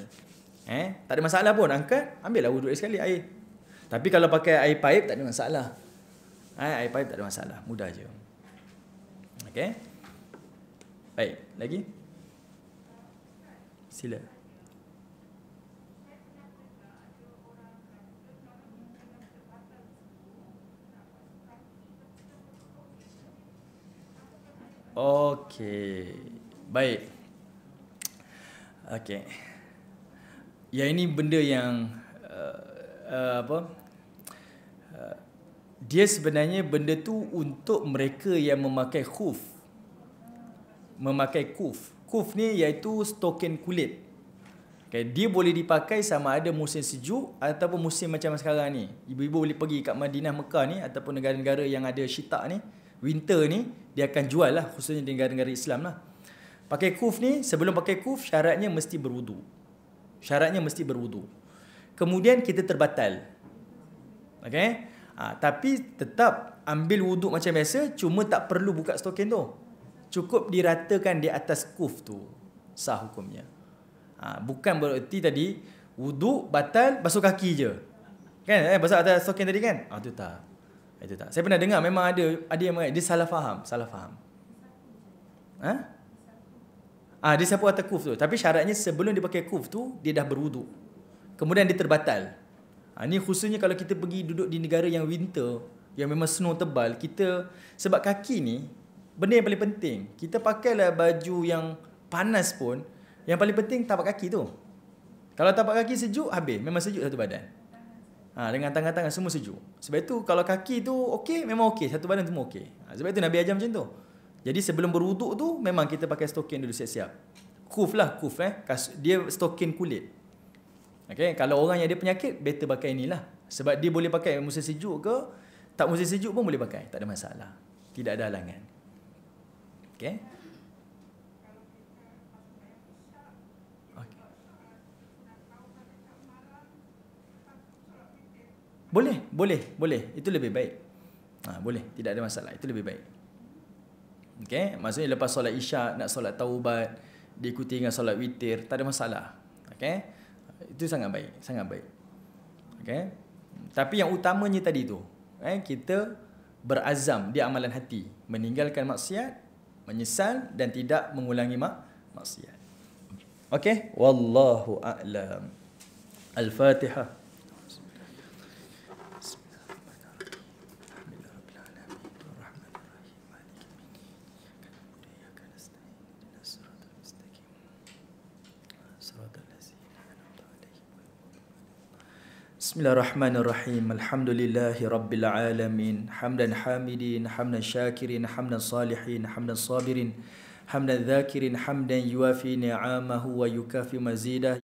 Eh? Tak ada masalah pun. Angkat, ambillah wuduk sekali air. Tapi kalau pakai air paip, tak ada masalah. Eh, air paip tak ada masalah. Mudah je. Okay. Baik, lagi? Sila. Okey. Baik. Okey. Ya ini benda yang uh, uh, apa? dia sebenarnya benda tu untuk mereka yang memakai kuf, memakai kuf kuf ni iaitu stokin kulit okay, dia boleh dipakai sama ada musim sejuk ataupun musim macam sekarang ni ibu-ibu boleh pergi kat Madinah Mekah ni ataupun negara-negara yang ada syitak ni winter ni dia akan jual lah khususnya di negara-negara Islam lah pakai kuf ni sebelum pakai kuf syaratnya mesti berwudu syaratnya mesti berwudu kemudian kita terbatal okay? Ha, tapi tetap ambil wuduk macam biasa cuma tak perlu buka stokin tu. Cukup diratakan di atas kuf tu sah hukumnya. Ha, bukan bererti tadi wuduk batal basuh kaki je. Kan? Eh basuh atas stokin tadi kan? Ah ha, tu tak. Itu tak. Saya pernah dengar memang ada ada yang mengatakan dia salah faham, salah faham. Ha? Ah ha, dia siapa atas kuf tu? Tapi syaratnya sebelum dia pakai kuf tu dia dah berwuduk. Kemudian dia terbatal. Ha, ni khususnya kalau kita pergi duduk di negara yang winter, yang memang snow tebal, kita sebab kaki ni benda yang paling penting. Kita pakailah baju yang panas pun, yang paling penting tapak kaki tu. Kalau tapak kaki sejuk habis, memang sejuk satu badan. Ha, dengan tangan-tangan semua sejuk. Sebab itu kalau kaki tu okey, memang okey, satu badan semua okey. Ha, sebab itu Nabi ajar macam tu. Jadi sebelum berwuduk tu memang kita pakai stokin dulu siap-siap. Kuf lah kuf eh. Dia stokin kulit. Okay, kalau orang yang ada penyakit, better pakai inilah. Sebab dia boleh pakai musim sejuk ke, tak musim sejuk pun boleh pakai. Tak ada masalah. Tidak ada halangan. Okay. okay. Boleh, boleh, boleh. Itu lebih baik. Ha, boleh, tidak ada masalah. Itu lebih baik. Okay. Maksudnya lepas solat isyak, nak solat taubat, diikuti dengan solat witir, tak ada masalah. Okay. Itu sangat baik, sangat baik. Okay? Tapi yang utamanya tadi tu, eh, kita berazam di amalan hati, meninggalkan maksiat, menyesal dan tidak mengulangi mak maksiat. Okay? Wallahu a'lam. Al-Fatihah. بسم الله الرحمن الرحيم الحمد لله رب العالمين حمدا حامدين حمدا شاكرين حمدا صالحين حمدا صابرين حمدا ذاكرين حمدا يوافي نعمه ويكافي مزيده